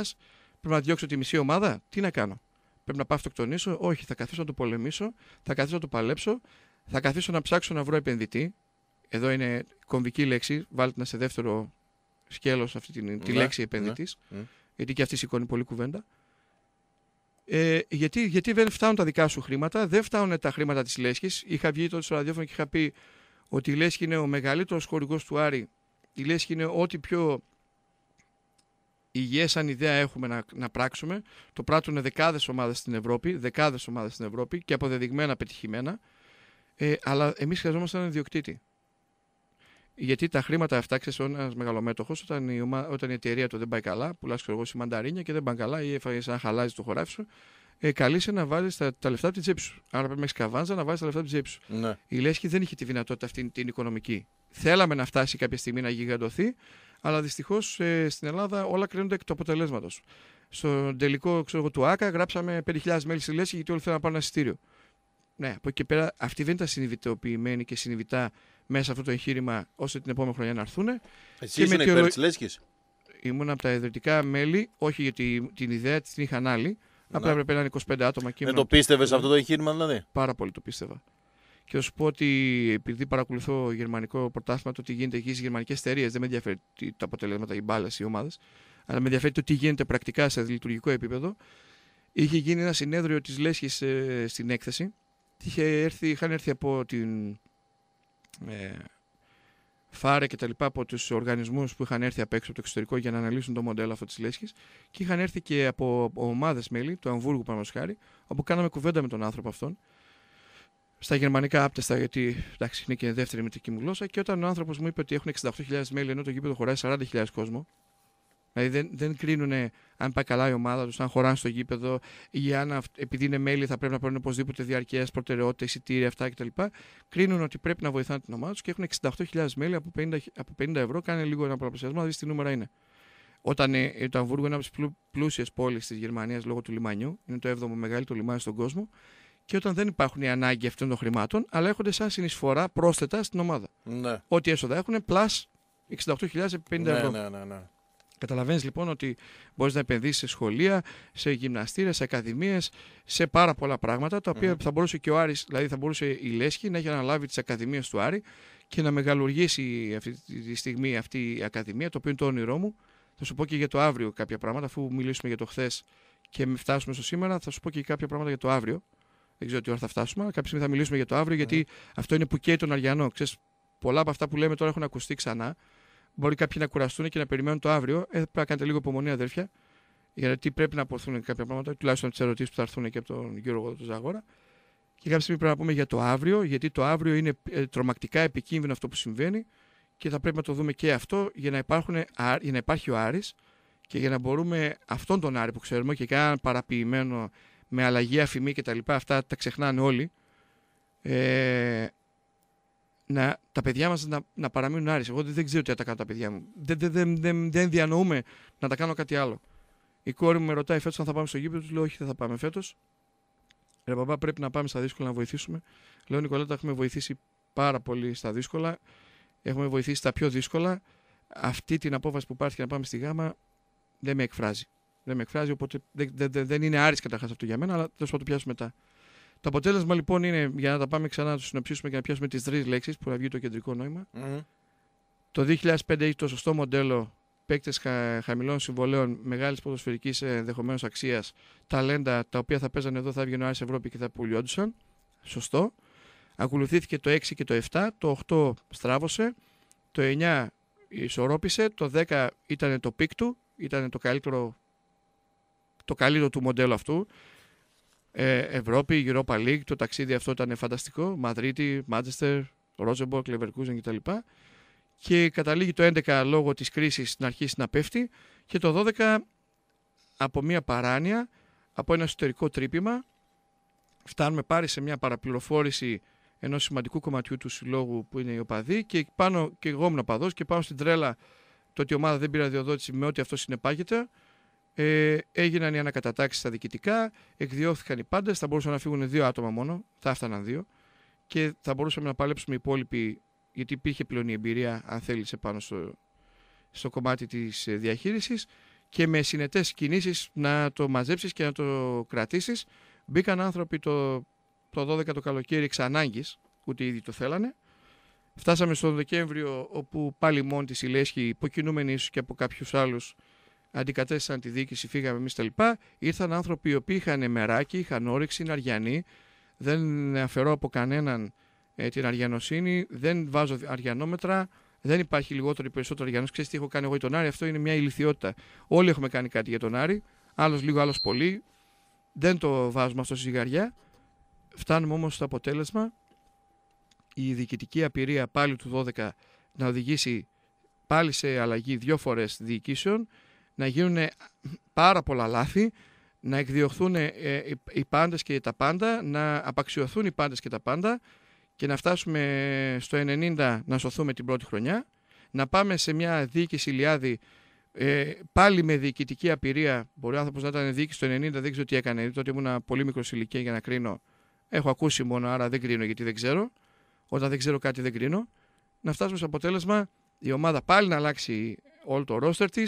Πρέπει να διώξω τη μισή ομάδα. Τι να κάνω. Πρέπει να πάω αυτοκτονήσω. Όχι, θα καθίσω να το πολεμήσω. Θα καθίσω να το παλέψω. Θα καθίσω να ψάξω να βρω επενδυτή. Εδώ είναι κομβική λέξη. Βάλτε να σε δεύτερο σκέλος αυτή τη ναι, λέξη ναι, επενδυτής. Ναι, Γιατί και αυτή σηκώνει πολύ κουβέντα. Ε, γιατί, γιατί δεν φτάνουν τα δικά σου χρήματα, δεν φτάνουν τα χρήματα της Λέσχη. Είχα βγει τότε στο ραδιόφωνο και είχα πει ότι η Λέσχη είναι ο μεγαλύτερος χορηγός του Άρη η λέσχη είναι ό,τι πιο υγιές σαν ιδέα έχουμε να, να πράξουμε. Το πράττουν δεκάδες ομάδες στην Ευρώπη, δεκάδες ομάδες στην Ευρώπη και αποδεδειγμένα πετυχημένα. Ε, αλλά εμείς χρειαζόμαστε έναν ιδιοκτήτη. Γιατί τα χρήματα αυτά, ξέρεις, ένας μεγαλομέτωχος, όταν, η, όταν η εταιρεία του δεν πάει καλά, πουλάς εγώ σημανταρίνια και δεν πάνε καλά, ή σαν χαλάζει το χωράφι σου, ε, καλείσαι να βάζεις τα, τα, λεφτά από την τσέπη σου. Άρα πρέπει να έχεις καβάνζα να βάζεις τα λεφτά από την τσέπη σου. Ναι. Η Λέσχη δεν είχε τη δυνατότητα αυτή την οικονομική θέλαμε να φτάσει κάποια στιγμή να γιγαντωθεί, αλλά δυστυχώς ε, στην Ελλάδα όλα κρίνονται εκ του αποτελέσματος. Στο τελικό ξέρω, του ΑΚΑ γράψαμε 5.000 μέλη στη λέσχη γιατί όλοι θέλουν να πάρουν ένα συστήριο. Ναι, από εκεί και πέρα αυτοί δεν ήταν συνειδητοποιημένοι και συνειδητά μέσα σε αυτό το εγχείρημα ώστε την επόμενη χρονιά να έρθουν. Εσύ ήσουν υπέρ της λέσχης. Ήμουν από τα ιδρυτικά μέλη, όχι γιατί την ιδέα την είχαν άλλοι. Απλά έπρεπε να είναι 25 άτομα και. Δεν το πίστευες αυτό το εγχείρημα, δηλαδή. Πάρα πολύ το πίστευα και να σου πω ότι επειδή παρακολουθώ γερμανικό πρωτάθλημα, το τι γίνεται εκεί στις γερμανικές εταιρείες, δεν με ενδιαφέρει τα αποτελέσματα, οι μπάλες, οι ομάδες, αλλά με ενδιαφέρει το τι γίνεται πρακτικά σε λειτουργικό επίπεδο. Είχε γίνει ένα συνέδριο της Λέσχης ε, στην έκθεση. Είχε έρθει, είχαν έρθει από την ε, ΦΑΡΕ και τα λοιπά, από τους οργανισμούς που είχαν έρθει απ' έξω από το εξωτερικό για να αναλύσουν το μοντέλο αυτό της Λέσχης. Και είχαν έρθει και από ομάδες μέλη του Αμβούργου, παραδείγματος χάρη, όπου κάναμε κουβέντα με τον άνθρωπο αυτόν στα γερμανικά άπτεστα, γιατί εντάξει, είναι και δεύτερη μητρική μου γλώσσα. Και όταν ο άνθρωπος μου είπε ότι έχουν 68.000 μέλη, ενώ το γήπεδο χωράει 40.000 κόσμο, Δηλαδή δεν, δεν κρίνουν αν πάει καλά η ομάδα τους, αν χωράνε στο γήπεδο ή αν επειδή είναι μέλη θα πρέπει να παίρνουν οπωσδήποτε διαρκές, προτεραιότητες, εισιτήρια, αυτά κτλ. Κρίνουν ότι πρέπει να βοηθάνε την ομάδα τους και έχουν 68.000 μέλη από 50, από 50 ευρώ. Κάνε λίγο ένα πολλαπλασιασμό, να τι νούμερα είναι. Όταν ε, το Αμβούργο είναι από τι πλούσιες πόλεις της Γερμανίας λόγω του λιμανιού, είναι το 7ο μεγαλύτερο λιμάνι στον κόσμο, και όταν δεν υπάρχουν οι ανάγκη αυτών των χρημάτων, αλλά έχονται σαν συνεισφορά πρόσθετα στην ομάδα. Ναι. Ό,τι έσοδα έχουν, πλά 68.050 ευρώ. Ναι, ναι, ναι. Καταλαβαίνεις λοιπόν ότι μπορείς να επενδύσεις σε σχολεία, σε γυμναστήρια, σε ακαδημίες, σε πάρα πολλά πράγματα, τα οποία θα μπορούσε και ο Άρης, δηλαδή θα μπορούσε η Λέσχη να έχει αναλάβει τις ακαδημίες του Άρη και να μεγαλουργήσει αυτή τη στιγμή αυτή η ακαδημία, το οποίο είναι το όνειρό μου. Θα σου πω και για το αύριο κάποια πράγματα, αφού μιλήσουμε για το χθες και φτάσουμε στο σήμερα, θα σου πω και κάποια πράγματα για το αύριο. Δεν ξέρω τι ώρα θα φτάσουμε, αλλά κάποια στιγμή θα μιλήσουμε για το αύριο, γιατί ναι. αυτό είναι που καίει τον Αριανό. Ξέρεις, πολλά από αυτά που λέμε τώρα έχουν ακουστεί ξανά. Μπορεί κάποιοι να κουραστούν και να περιμένουν το αύριο. Ε, πρέπει να κάνετε λίγο υπομονή, αδέρφια. Γιατί πρέπει να απορθούν κάποια πράγματα, τουλάχιστον τις ερωτήσεις που θα έρθουν και από τον κύριο του Ζαγόρα. Και κάποια στιγμή πρέπει να πούμε για το αύριο, γιατί το αύριο είναι ε, τρομακτικά επικίνδυνο αυτό που συμβαίνει και θα πρέπει να το δούμε και αυτό για να, υπάρχουν, για να υπάρχει ο Άρης και για να μπορούμε αυτόν τον Άρη που ξέρουμε και κανέναν παραποιημένο με αλλαγή αφημή λοιπά, Αυτά τα ξεχνάνε όλοι. Ε, να, τα παιδιά μας να, να παραμείνουν άριστοι. Εγώ δεν ξέρω τι θα τα κάνω τα παιδιά μου. Δεν, δεν, δεν, δεν διανοούμε να τα κάνω κάτι άλλο. Η κόρη μου με ρωτάει φέτος αν θα πάμε στο γήπεδο. Του λέω: Όχι, δεν θα πάμε φέτος. Ρε παπά πρέπει να πάμε στα δύσκολα να βοηθήσουμε. Λέω: Νικολέτα, έχουμε βοηθήσει πάρα πολύ στα δύσκολα. Έχουμε βοηθήσει στα πιο δύσκολα. Αυτή την απόφαση που πάρθηκε να πάμε στη Γάμα δεν με εκφράζει δεν με εκφράζει, οπότε δεν, δεν, δεν είναι άρης καταρχάς αυτό για μένα, αλλά θα σου το πιάσουμε μετά. Το αποτέλεσμα λοιπόν είναι, για να τα πάμε ξανά να το συνοψίσουμε και να πιάσουμε τις τρεις λέξεις που θα βγει το κεντρικό mm-hmm. Το 2005 έχει το σωστό μοντέλο παίκτες χα, χαμηλών συμβολέων, μεγάλης ποδοσφαιρικής ε, ενδεχομένως αξίας, ταλέντα τα οποία θα παίζανε εδώ, θα έβγαινε ο Άρης Ευρώπη και θα πουλιόντουσαν. Σωστό. Ακολουθήθηκε το 6 και το 7, το 8 στράβωσε, το 9 ισορρόπησε, το 10 ήταν το πικ του, ήταν το καλύτερο το καλύτερο του μοντέλου αυτού. Ε, Ευρώπη, Europa League, το ταξίδι αυτό ήταν φανταστικό. Μαδρίτη, Μάντσεστερ, Ρόζεμπορκ, Λεβερκούζεν κτλ. Και καταλήγει το 11 λόγω της κρίσης να αρχίσει να πέφτει και το 12 από μια παράνοια, από ένα εσωτερικό τρύπημα, φτάνουμε πάλι σε μια παραπληροφόρηση ενός σημαντικού κομματιού του συλλόγου που είναι η οπαδή και πάνω και εγώ ήμουν οπαδός και πάνω στην τρέλα το ότι η ομάδα δεν πήρε αδειοδότηση με ό,τι αυτό συνεπάγεται. Ε, έγιναν οι ανακατατάξεις στα διοικητικά, εκδιώθηκαν οι πάντες. Θα μπορούσαν να φύγουν δύο άτομα μόνο, θα έφταναν δύο. Και θα μπορούσαμε να παλέψουμε οι υπόλοιποι, γιατί υπήρχε πλέον η εμπειρία, αν θέλεις, πάνω στο, στο κομμάτι της ε, διαχείρισης. Και με συνετές κινήσεις να το μαζέψεις και να το κρατήσεις. Μπήκαν άνθρωποι το, το 12 το καλοκαίρι εξ ανάγκης, ούτε ήδη το θέλανε. Φτάσαμε στον Δεκέμβριο, όπου πάλι μόνη τη η Λέσχη, υποκινούμενη ίσως και από κάποιους άλλους, αντικατέστησαν τη διοίκηση, φύγαμε εμείς λοιπά, Ήρθαν άνθρωποι οι οποίοι είχαν μεράκι, είχαν όρεξη, είναι αριανοί. Δεν αφαιρώ από κανέναν ε, την αριανοσύνη, δεν βάζω αριανόμετρα. Δεν υπάρχει λιγότερο ή περισσότερο αριανός. Ξέρετε τι έχω κάνει εγώ για τον Άρη, αυτό είναι μια ηλικιότητα. Όλοι έχουμε κάνει κάτι για τον Άρη. Άλλος λίγο, άλλος πολύ. Δεν το βάζουμε αυτό στη ζυγαριά. Φτάνουμε όμως στο αποτέλεσμα η διοικητική απειρία πάλι του 12 να οδηγήσει πάλι σε αλλαγή δύο φορές διοικήσεων να γίνουν ε, πάρα πολλά λάθη, να εκδιωχθούν ε, ε, οι πάντες και τα πάντα, να απαξιωθούν οι πάντες και τα πάντα και να φτάσουμε στο 90 να σωθούμε την πρώτη χρονιά, να πάμε σε μια διοίκηση Λιάδη, ε, πάλι με διοικητική απειρία. Μπορεί ο άνθρωπος να ήταν διοίκηση το 90, δεν ξέρω τι έκανε. Τότε ήμουν πολύ μικρό ηλικία για να κρίνω. Έχω ακούσει μόνο, άρα δεν κρίνω γιατί δεν ξέρω. Όταν δεν ξέρω κάτι, δεν κρίνω. Να φτάσουμε στο αποτέλεσμα η ομάδα πάλι να αλλάξει όλο το ρόστερ της,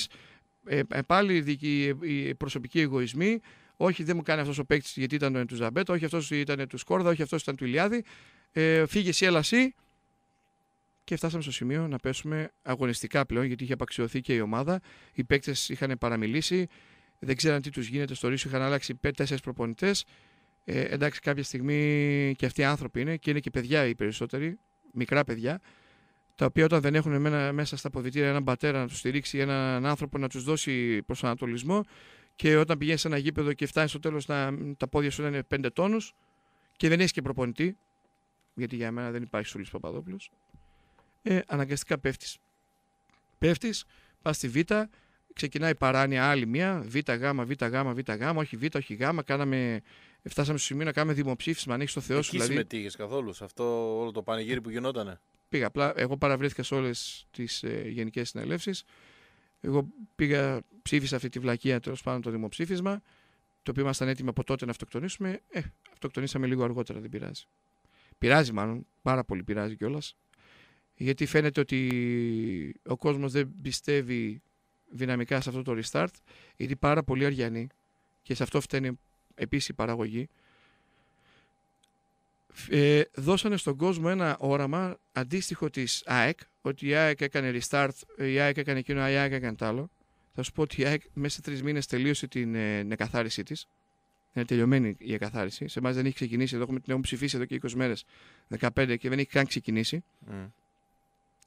ε, ε, πάλι ε, οι προσωπικοί εγωισμοί. Όχι, δεν μου κάνει αυτός ο παίκτης γιατί ήταν του Ζαμπέτα, όχι αυτός ήταν του Σκόρδα, όχι αυτός ήταν του Ιλιάδη. Ε, φύγε εσύ, έλα Και φτάσαμε στο σημείο να πέσουμε αγωνιστικά πλέον, γιατί είχε απαξιωθεί και η ομάδα. Οι παίκτες είχαν παραμιλήσει, δεν ξέραν τι τους γίνεται στο ρίσο, είχαν αλλάξει 5-4 προπονητές. Ε, εντάξει, κάποια στιγμή και αυτοί οι άνθρωποι είναι και είναι και παιδιά οι περισσότεροι, μικρά παιδιά τα οποία όταν δεν έχουν μέσα στα ποδητήρια έναν πατέρα να τους στηρίξει, έναν άνθρωπο να τους δώσει προσανατολισμό, και όταν πηγαίνεις σε ένα γήπεδο και φτάνεις στο τέλος τα, τα πόδια σου να είναι 5 τόνους και δεν έχεις και προπονητή, γιατί για μένα δεν υπάρχει Σούλη Παπαδόπουλος, ε, αναγκαστικά πέφτεις. Πέφτεις, πας στη Β, ξεκινάει η παράνοια άλλη μία, Β, Γ, Β, Γ, Β, Γ, όχι Β, όχι Γ, κάναμε Φτάσαμε στο σημείο να κάνουμε δημοψήφισμα, αν έχεις το Θεό σου. Δηλαδή... συμμετείχες καθόλου σε αυτό όλο το πανηγύρι που γινότανε πήγα. Απλά εγώ παραβρέθηκα σε όλες τις ε, γενικές συνελεύσεις. Εγώ πήγα, ψήφισα αυτή τη βλακεία τέλος πάντων το δημοψήφισμα, το οποίο ήμασταν έτοιμοι από τότε να αυτοκτονήσουμε. Ε, αυτοκτονήσαμε λίγο αργότερα, δεν πειράζει. Πειράζει μάλλον, πάρα πολύ πειράζει κιόλας. Γιατί φαίνεται ότι ο κόσμος δεν πιστεύει δυναμικά σε αυτό το restart, γιατί πάρα πολύ αργιανή και σε αυτό φταίνει επίσης η παραγωγή ε, δώσανε στον κόσμο ένα όραμα αντίστοιχο της ΑΕΚ, ότι η ΑΕΚ έκανε restart, η ΑΕΚ έκανε εκείνο, η ΑΕΚ έκανε τ' άλλο. Θα σου πω ότι η ΑΕΚ μέσα σε τρεις μήνες τελείωσε την, ε, εκαθάρισή της. Είναι τελειωμένη η εκαθάριση. Σε εμάς δεν έχει ξεκινήσει. Εδώ έχουμε, την έχουμε ψηφίσει εδώ και 20 μέρε, 15 και δεν έχει καν ξεκινήσει. Mm.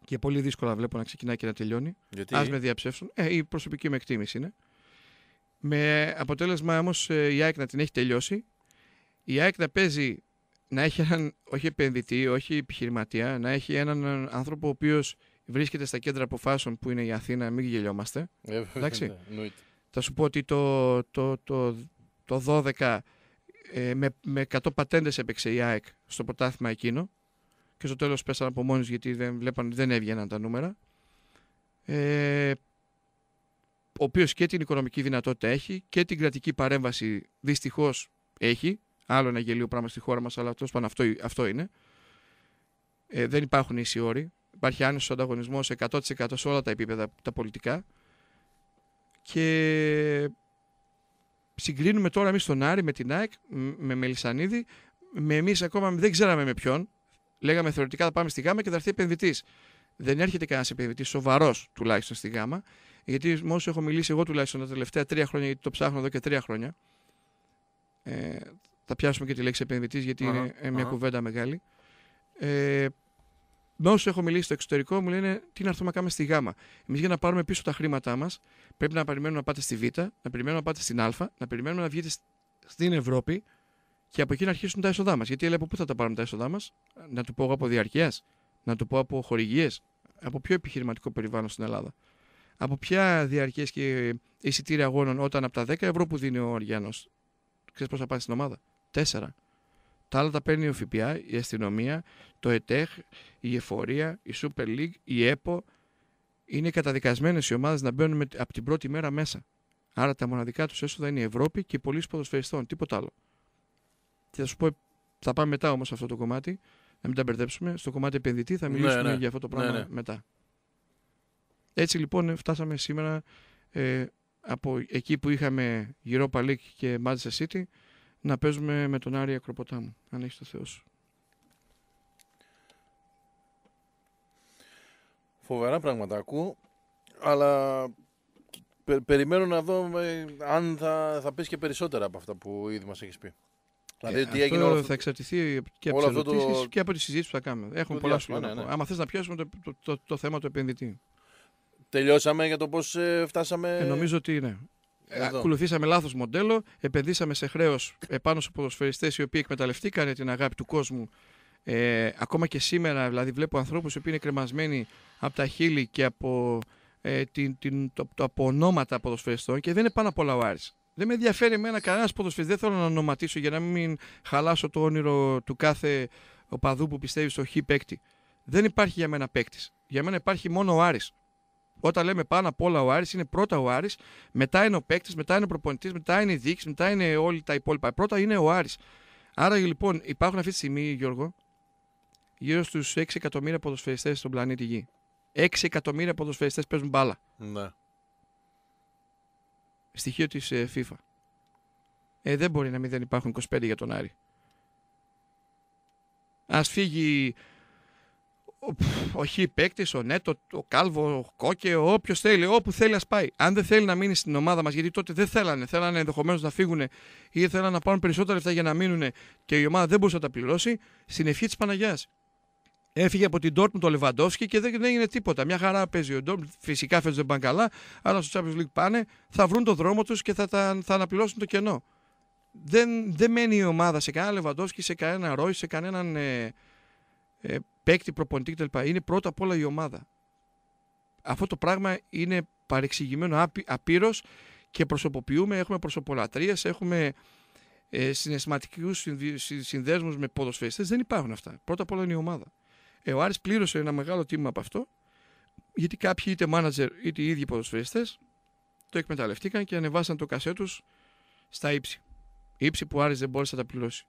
Και πολύ δύσκολα βλέπω να ξεκινάει και να τελειώνει. Ας με διαψεύσουν. Ε, η προσωπική μου εκτίμηση είναι. Με αποτέλεσμα όμως ε, η ΑΕΚ να την έχει τελειώσει. Η ΑΕΚ να παίζει να έχει έναν, όχι επενδυτή, όχι επιχειρηματία, να έχει έναν άνθρωπο ο οποίος βρίσκεται στα κέντρα αποφάσεων που είναι η Αθήνα, μην γελιόμαστε. Ε, εντάξει. Ναι, Θα σου πω ότι το, το, το, το 12 ε, με, με 100 πατέντες έπαιξε η ΑΕΚ στο πρωτάθλημα εκείνο και στο τέλος πέσανε από μόνοι γιατί δεν, βλέπαν, δεν έβγαιναν τα νούμερα. Ε, ο οποίος και την οικονομική δυνατότητα έχει και την κρατική παρέμβαση δυστυχώς έχει Άλλο ένα γελίο πράγμα στη χώρα μας, αλλά τέλος πάντων αυτό, αυτό είναι. Ε, δεν υπάρχουν ίσοι όροι. Υπάρχει άνεσος ανταγωνισμός 100% σε όλα τα επίπεδα τα πολιτικά. Και συγκρίνουμε τώρα εμείς τον Άρη με την ΑΕΚ, με Μελισανίδη, με εμείς ακόμα δεν ξέραμε με ποιον. Λέγαμε θεωρητικά θα πάμε στη Γάμα και θα έρθει επενδυτής. Δεν έρχεται κανένας επενδυτής, σοβαρός τουλάχιστον στη Γάμα. Γιατί όσο έχω μιλήσει εγώ τουλάχιστον τα τελευταία τρία χρόνια, γιατί το ψάχνω εδώ και τρία χρόνια, ε, θα πιάσουμε και τη λέξη επενδυτής, είναι ε, μια κουβέντα μεγάλη. Ε, με όσους έχω μιλήσει στο εξωτερικό, μου λένε τι να έρθουμε να κάνουμε στη Γ. Εμείς για να πάρουμε πίσω τα χρήματά μας, πρέπει να περιμένουμε να πάτε στη Β, να περιμένουμε να πάτε στην Α, να περιμένουμε να βγείτε στην Ευρώπη και από εκεί να αρχίσουν τα έσοδά μας. Γιατί λέει από πού θα τα πάρουμε τα έσοδά μας, να το πω από διαρκείας, να το πω από χορηγίες, από ποιο επιχειρηματικό περιβάλλον στην Ελλάδα. Από ποια διαρκέ και εισιτήρια αγώνων όταν από τα 10 ευρώ που δίνει ο Αριάνο, ξέρεις πώς θα πάει στην ομάδα. Τέσσερα. Τα άλλα τα παίρνει ο ΦΠΑ, η αστυνομία, το ΕΤΕΧ, η Εφορία, η Super League, η ΕΠΟ. Είναι καταδικασμένες οι ομάδες να μπαίνουν από την πρώτη μέρα μέσα. Άρα τα μοναδικά τους έσοδα είναι η Ευρώπη και οι πολλοί ποδοσφαιριστών, τίποτα άλλο. Και θα σου πω, θα πάμε μετά όμως αυτό το κομμάτι, να μην τα μπερδέψουμε. Στο κομμάτι επενδυτή θα ναι, μιλήσουμε ναι. για αυτό το ναι, πράγμα μετά. Έτσι λοιπόν φτάσαμε σήμερα ε, από εκεί που είχαμε Europa League και Manchester City να παίζουμε με τον Άρη Ακροποτάμου, αν έχεις το Θεό σου. Φοβερά πράγματα ακούω, αλλά περιμένω να δω ε, αν θα, θα πεις και περισσότερα από αυτά που ήδη μας έχεις πει. Δηλαδή, ε, θα εξαρτηθεί και από τις το... και από τη συζήτηση που θα κάνουμε. Έχουμε πολλά σου ναι, ναι. θες να πιάσουμε το, το, το, το θέμα του επενδυτή. Τελειώσαμε για το πώς ε, φτάσαμε. νομίζω ότι ναι. Ε, ακολουθήσαμε λάθος μοντέλο, επενδύσαμε σε χρέος επάνω σε ποδοσφαιριστές οι οποίοι εκμεταλλευτήκαν την αγάπη του κόσμου. Ε, ακόμα και σήμερα, δηλαδή, βλέπω ανθρώπους οι οποίοι είναι κρεμασμένοι από τα χείλη και από, ε, την, την, το, το, ονόματα ποδοσφαιριστών και δεν είναι πάνω απ' όλα ο Άρης. Δεν με ενδιαφέρει εμένα κανένας ποδοσφαιριστή. Δεν θέλω να ονοματίσω για να μην χαλάσω το όνειρο του κάθε οπαδού που πιστεύει στο χι παίκτη. Δεν υπάρχει για μένα παίκτης. Για μένα υπάρχει μόνο ο Άρης. Όταν λέμε πάνω απ' όλα ο Άρης, είναι πρώτα ο Άρης, μετά είναι ο παίκτης, μετά είναι ο προπονητής, μετά είναι η δίκη, μετά είναι όλοι τα υπόλοιπα. Πρώτα είναι ο Άρης. Άρα λοιπόν υπάρχουν αυτή τη στιγμή, Γιώργο, γύρω στους 6 εκατομμύρια ποδοσφαιριστές στον πλανήτη Γη. 6 εκατομμύρια ποδοσφαιριστές παίζουν μπάλα. Ναι. Στοιχείο της ε, FIFA. Ε, δεν μπορεί να μην δεν υπάρχουν 25 για τον Άρη. Ας φύγει όχι Χι παίκτης, ο Νέτο, ο Κάλβο, ο Κόκε, όποιος θέλει, όπου θέλει ας πάει. Αν δεν θέλει να μείνει στην ομάδα μας, γιατί τότε δεν θέλανε, θέλανε ενδεχομένως να φύγουν ή θέλανε να πάρουν περισσότερα λεφτά για να μείνουν και η ομάδα δεν μπορούσε να τα πληρώσει, στην ευχή της Παναγιάς. Έφυγε από την Dortmund το Λεβαντόφσκι και δεν έγινε τίποτα. Μια χαρά παίζει ο Dortmund. Φυσικά φέτος δεν πάνε καλά, αλλά στο Champions League πάνε, θα βρουν το δρόμο τους και θα, τα, θα αναπληρώσουν το κενό. Δεν, δεν μένει η ομάδα σε κανένα Λεβαντόφσκι, σε κανένα Ρόι, σε κανέναν. Ε, ε, παίκτη, προπονητή κτλ. Είναι πρώτα απ' όλα η ομάδα. Αυτό το πράγμα είναι παρεξηγημένο απει, και προσωποποιούμε. Έχουμε προσωπολατρίε, έχουμε ε, συναισθηματικούς συνδέσμους με ποδοσφαιριστές. Δεν υπάρχουν αυτά. Πρώτα απ' όλα είναι η ομάδα. Ε, ο Άρης πλήρωσε ένα μεγάλο τίμημα από αυτό, γιατί κάποιοι είτε μάνατζερ είτε οι ίδιοι ποδοσφαιριστές το εκμεταλλευτήκαν και ανεβάσαν το κασέ τους στα ύψη. Ύψη που Άρης δεν μπορούσε να τα πληρώσει.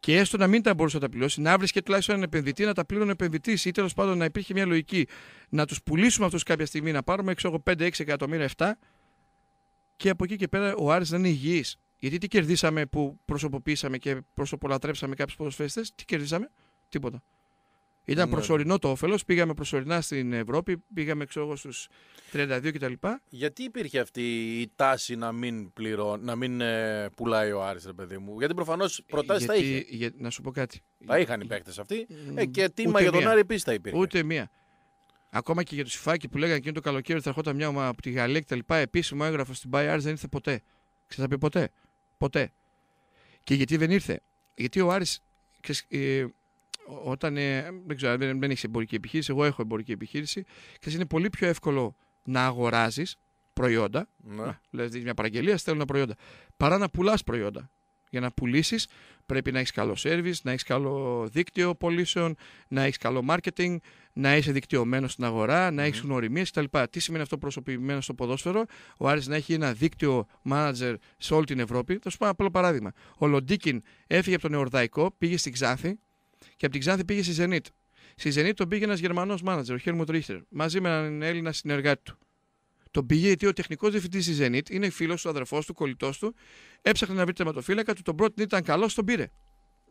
Και έστω να μην τα μπορούσε να τα πληρώσει, να βρει και τουλάχιστον έναν επενδυτή, να τα πλήρωνε επενδυτής ή τέλος πάντων να υπήρχε μια λογική να τους πουλήσουμε αυτούς κάποια στιγμή, να πάρουμε έξω 5-6 εκατομμύρια 7 και από εκεί και πέρα ο Άρης να είναι υγιής. Γιατί τι κερδίσαμε που προσωποποιήσαμε και προσωπολατρέψαμε κάποιου ποδοσφαίστε, τι κερδίσαμε, τίποτα. Ήταν ναι. προσωρινό το όφελος. Πήγαμε προσωρινά στην Ευρώπη, πήγαμε εξόγω στου 32 κτλ. Γιατί υπήρχε αυτή η τάση να μην, πληρώ, να μην ε, πουλάει ο Άρης, ρε παιδί μου. Γιατί προφανώς ε, προτάσεις θα είχε. Για, να σου πω κάτι. Τα είχαν οι παίκτες αυτοί. Ε, και τι για τον Άρη επίσης θα υπήρχε. Ούτε μία. Ακόμα και για τους Σιφάκι που λέγανε εκείνο το καλοκαίρι ότι θα ερχόταν μια ομάδα από τη Γαλλία κτλ. Επίσημο έγγραφο στην Άρη δεν ήρθε ποτέ. Ξέρετε, πει ποτέ. Ποτέ. Και γιατί δεν ήρθε. Γιατί ο Άρης ε, όταν. Ε, δεν ξέρω, δεν, δεν έχεις εμπορική επιχείρηση. Εγώ έχω εμπορική επιχείρηση. Και είναι πολύ πιο εύκολο να αγοράζεις προϊόντα. Ναι. Δηλαδή, μια παραγγελία, στέλνω προϊόντα. Παρά να πουλάς προϊόντα. Για να πουλήσεις, πρέπει να έχεις καλό service, να έχεις καλό δίκτυο πωλήσεων, να έχεις καλό marketing, να είσαι δικτυωμένος στην αγορά, να έχεις mm. γνωριμίες κτλ. Τι σημαίνει αυτό προσωπημένο στο ποδόσφαιρο, ο Άρης να έχει ένα δίκτυο manager σε όλη την Ευρώπη. Θα σου πω απλό παράδειγμα. Ο Λοντίκιν έφυγε από τον Εορδαϊκό, πήγε στην Ξάνθη, και από την Ξάνθη πήγε στη Zenit. Στη Zenit τον πήγε ένας Γερμανός μάνατζερ, ο Χέρμοντ Ρίχτερ, μαζί με έναν Έλληνα συνεργάτη του. Τον πήγε γιατί ο τεχνικός διευθυντής της Zenit είναι φίλος του, αδερφός του, κολλητός του. Έψαχνε να βρει τερματοφύλακα του, τον πρώτο ήταν καλός, τον πήρε.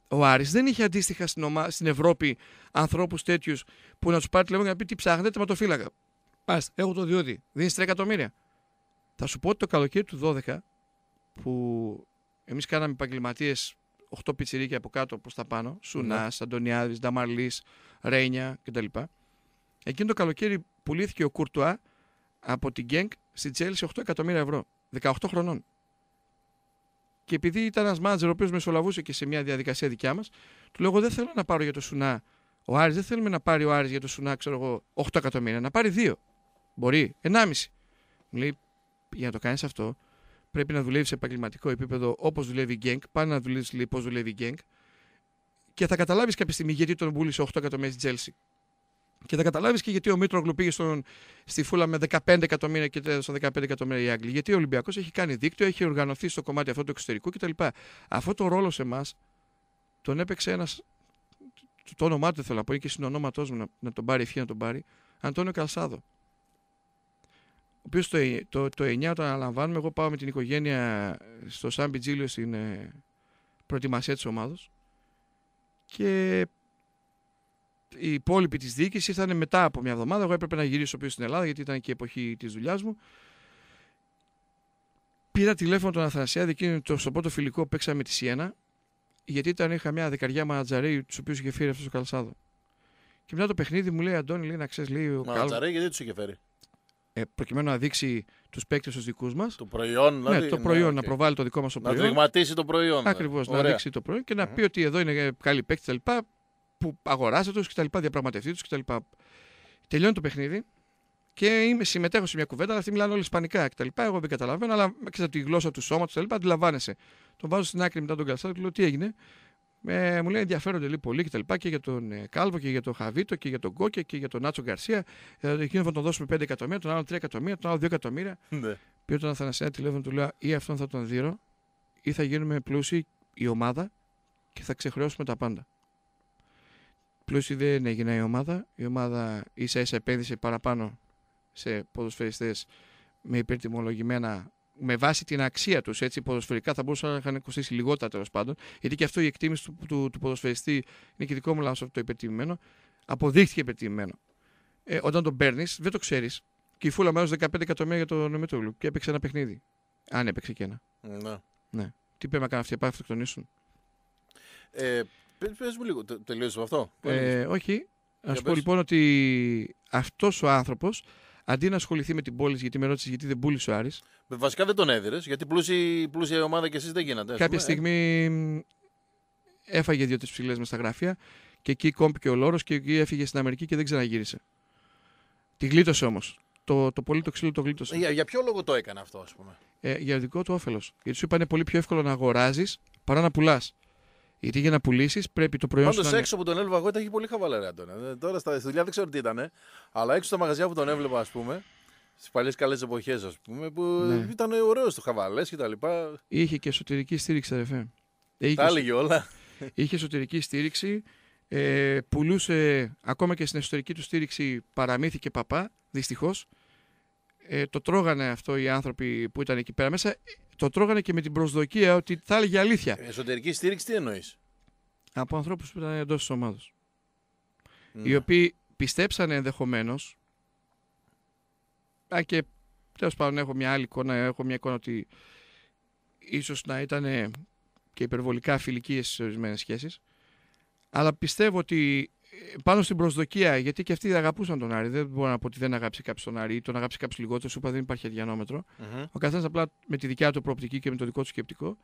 Ο Άρης δεν είχε αντίστοιχα στην, ομα... στην Ευρώπη ανθρώπους τέτοιους που να τους πάρει τηλέφωνο για να πει τι ψάχνετε, τερματοφύλακα. Ας, έχω το διόδι. Δίνει 3 εκατομμύρια. Θα σου πω ότι το καλοκαίρι του 12 που εμείς κάναμε επαγγελματίες 8 πιτσιρίκια από κάτω προς τα πάνω, Σουνά, ναι. Αντωνιάδη, Νταμαρλής, Ρένια κτλ. Εκείνο το καλοκαίρι πουλήθηκε ο Κουρτουά από την Γκένκ στη Τσέλση 8 εκατομμύρια ευρώ. 18 χρονών. Και επειδή ήταν ένας μάτζερ ο οποίος μεσολαβούσε και σε μια διαδικασία δικιά μας, του λέω: Δεν θέλω να πάρω για το Σουνά. Ο Άρης δεν θέλουμε να πάρει ο Άρης για το Σουνά, ξέρω εγώ, 8 εκατομμύρια. Να πάρει 2. Μπορεί, 1,5. Μου λέει: Για να το κάνεις αυτό, πρέπει να δουλεύει σε επαγγελματικό επίπεδο όπως δουλεύει η Γκένκ. Πάνε να δουλεύεις λοιπόν δουλεύει η Γκένκ. Και θα καταλάβεις κάποια στιγμή γιατί τον πούλησε 8 εκατομμύρια στη Τζέλση. Και θα καταλάβεις και γιατί ο Γκλου πήγε στη Φούλα με 15 εκατομμύρια και στο 15 εκατομμύρια οι Άγγλοι. Γιατί ο Ολυμπιακός έχει κάνει δίκτυο, έχει οργανωθεί στο κομμάτι αυτό του εξωτερικού κτλ. Αυτό το ρόλο σε εμάς τον έπαιξε ένας. Το όνομά του θέλω να πω, και συνονόματό μου να, να τον πάρει ευχή να τον πάρει. Αντώνιο Καλσάδο ο οποίος ε, το, το, το 9 το αναλαμβάνουμε. Εγώ πάω με την οικογένεια ε, στο Σαν Πιτζίλιο στην ε, προετοιμασία της ομάδα. Και οι υπόλοιποι της διοίκησης ήρθαν μετά από μια εβδομάδα. Εγώ έπρεπε να γυρίσω πίσω στην Ελλάδα γιατί ήταν και η εποχή της δουλειάς μου. Πήρα τηλέφωνο τον Αθανασιάδη και το, στο πρώτο φιλικό παίξαμε τη Σιένα. Γιατί ήταν, είχα μια δεκαριά μανατζαρέι τους οποίους είχε φέρει αυτός ο Καλσάδο. Και μετά το παιχνίδι μου λέει Αντώνη, λέει να ξέρεις, λέει ο Καλσάδο. Μανατζαρέι γιατί τους είχε φέρει. Ε, προκειμένου να δείξει τους παίκτες τους δικούς μας. Το προϊόν, ναι, δηλαδή. το ναι, προϊόν, να προβάλλει το δικό μας προϊόν. Να δειγματίσει το προϊόν. Ναι. Ακριβώς, να δείξει το προϊόν και να πει ότι εδώ είναι καλοί παίκτες κτλ. Που αγοράζετε του κτλ. Διαπραγματευτείτε τους κτλ. Τελειώνει το παιχνίδι και είμαι, συμμετέχω σε μια κουβέντα, αλλά αυτοί μιλάνε όλοι ισπανικά κτλ. Εγώ δεν καταλαβαίνω, αλλά ξέρετε τη γλώσσα του σώματος κτλ. Αντιλαμβάνεσαι. Τον βάζω στην άκρη μετά τον καλσάδο και λέω τι έγινε. Ε, μου λέει ενδιαφέρονται λέει, πολύ και τα λοιπά και για τον ε, Κάλβο και για τον Χαβίτο και για τον Κόκε και για τον Νάτσο Γκαρσία. Ε, εκείνο θα τον δώσουμε 5 εκατομμύρια, τον άλλο 3 εκατομμύρια, τον άλλο 2 εκατομμύρια. Ναι. Πήρε τον Αθανασία τηλέφωνο του λέω ή αυτόν θα τον δίνω ή θα γίνουμε πλούσιοι η ομάδα και θα ξεχρεώσουμε τα πάντα. Πλούσιοι δεν έγινε η ομάδα. Η ομάδα ίσα ίσα επένδυσε παραπάνω σε ποδοσφαιριστές με υπερτιμολογημένα με βάση την αξία τους, έτσι, ποδοσφαιρικά θα μπορούσαν να είχαν κοστίσει λιγότερα τέλος πάντων. Γιατί και αυτό η εκτίμηση του, του, του ποδοσφαιριστή είναι και δικό μου λάθος το υπετιμημένο. Αποδείχθηκε υπετιμημένο. Ε, όταν τον παίρνεις, δεν το ξέρεις. Και η φούλα μέρο 15 εκατομμύρια για τον Νομίτογλου. Και έπαιξε ένα παιχνίδι. Αν έπαιξε και ένα. Ναι. ναι. Τι πρέπει να κάνουν αυτοί, πάνε αυτοκτονήσουν. Ε, Πες μου λίγο, τελείωσε αυτό. Ε, όχι. Ας πω λοιπόν ότι αυτός ο άνθρωπος Αντί να ασχοληθεί με την πόλη, γιατί με ρώτησες γιατί δεν πούλησε ο Άρης. Βασικά δεν τον έδιρε, γιατί πλούσια, η ομάδα και εσείς δεν γίνατε. Κάποια ε. στιγμή έφαγε δύο-τρει ψηλές μες στα γραφεία και εκεί κόμπηκε ο λόρος και εκεί έφυγε στην Αμερική και δεν ξαναγύρισε. Τη γλίτωσε όμως. Το, το πολύ το ξύλο το γλίτωσε. Για, για ποιο λόγο το έκανε αυτό, ας πούμε. Ε, για δικό του όφελος. Γιατί σου είπα είναι πολύ πιο εύκολο να αγοράζεις παρά να πουλάς. Γιατί για να πουλήσεις πρέπει το προϊόν Πάντως, σου. Πάντω έξω από τον έβλεπα εγώ ήταν πολύ χαβαλά, ε, Τώρα στα δουλειά δεν ξέρω τι ήταν, αλλά έξω στα μαγαζιά που τον έβλεπα, ας πούμε, στις παλιές καλές εποχές, ας πούμε, που ναι. ήταν ωραίος το χαβαλές και τα λοιπά. Είχε και εσωτερική στήριξη, αδερφέ. Τα έλεγε όλα. Είχε εσωτερική στήριξη. Ε, πουλούσε ακόμα και στην εσωτερική του στήριξη παραμύθι παπά, δυστυχώς. Ε, το τρώγανε αυτό οι άνθρωποι που ήταν εκεί πέρα μέσα το τρώγανε και με την προσδοκία ότι θα έλεγε αλήθεια. Ε, εσωτερική στήριξη τι εννοείς. Από ανθρώπους που ήταν εντός της ομάδας. Ναι. Οι οποίοι πιστέψανε ενδεχομένως. Αν και τέλος πάντων έχω μια άλλη εικόνα, έχω μια εικόνα ότι ίσως να ήταν ε, και υπερβολικά φιλικές σε ορισμένες σχέσεις. Αλλά πιστεύω ότι πάνω στην προσδοκία, γιατί και αυτοί αγαπούσαν τον Άρη. Δεν μπορώ να πω ότι δεν αγάπησε κάποιος τον Άρη ή τον αγάπησε κάποιος λιγότερο. Σου είπα δεν υπάρχει Ο καθένας απλά με τη δικιά του προοπτική και με το δικό του σκεπτικό.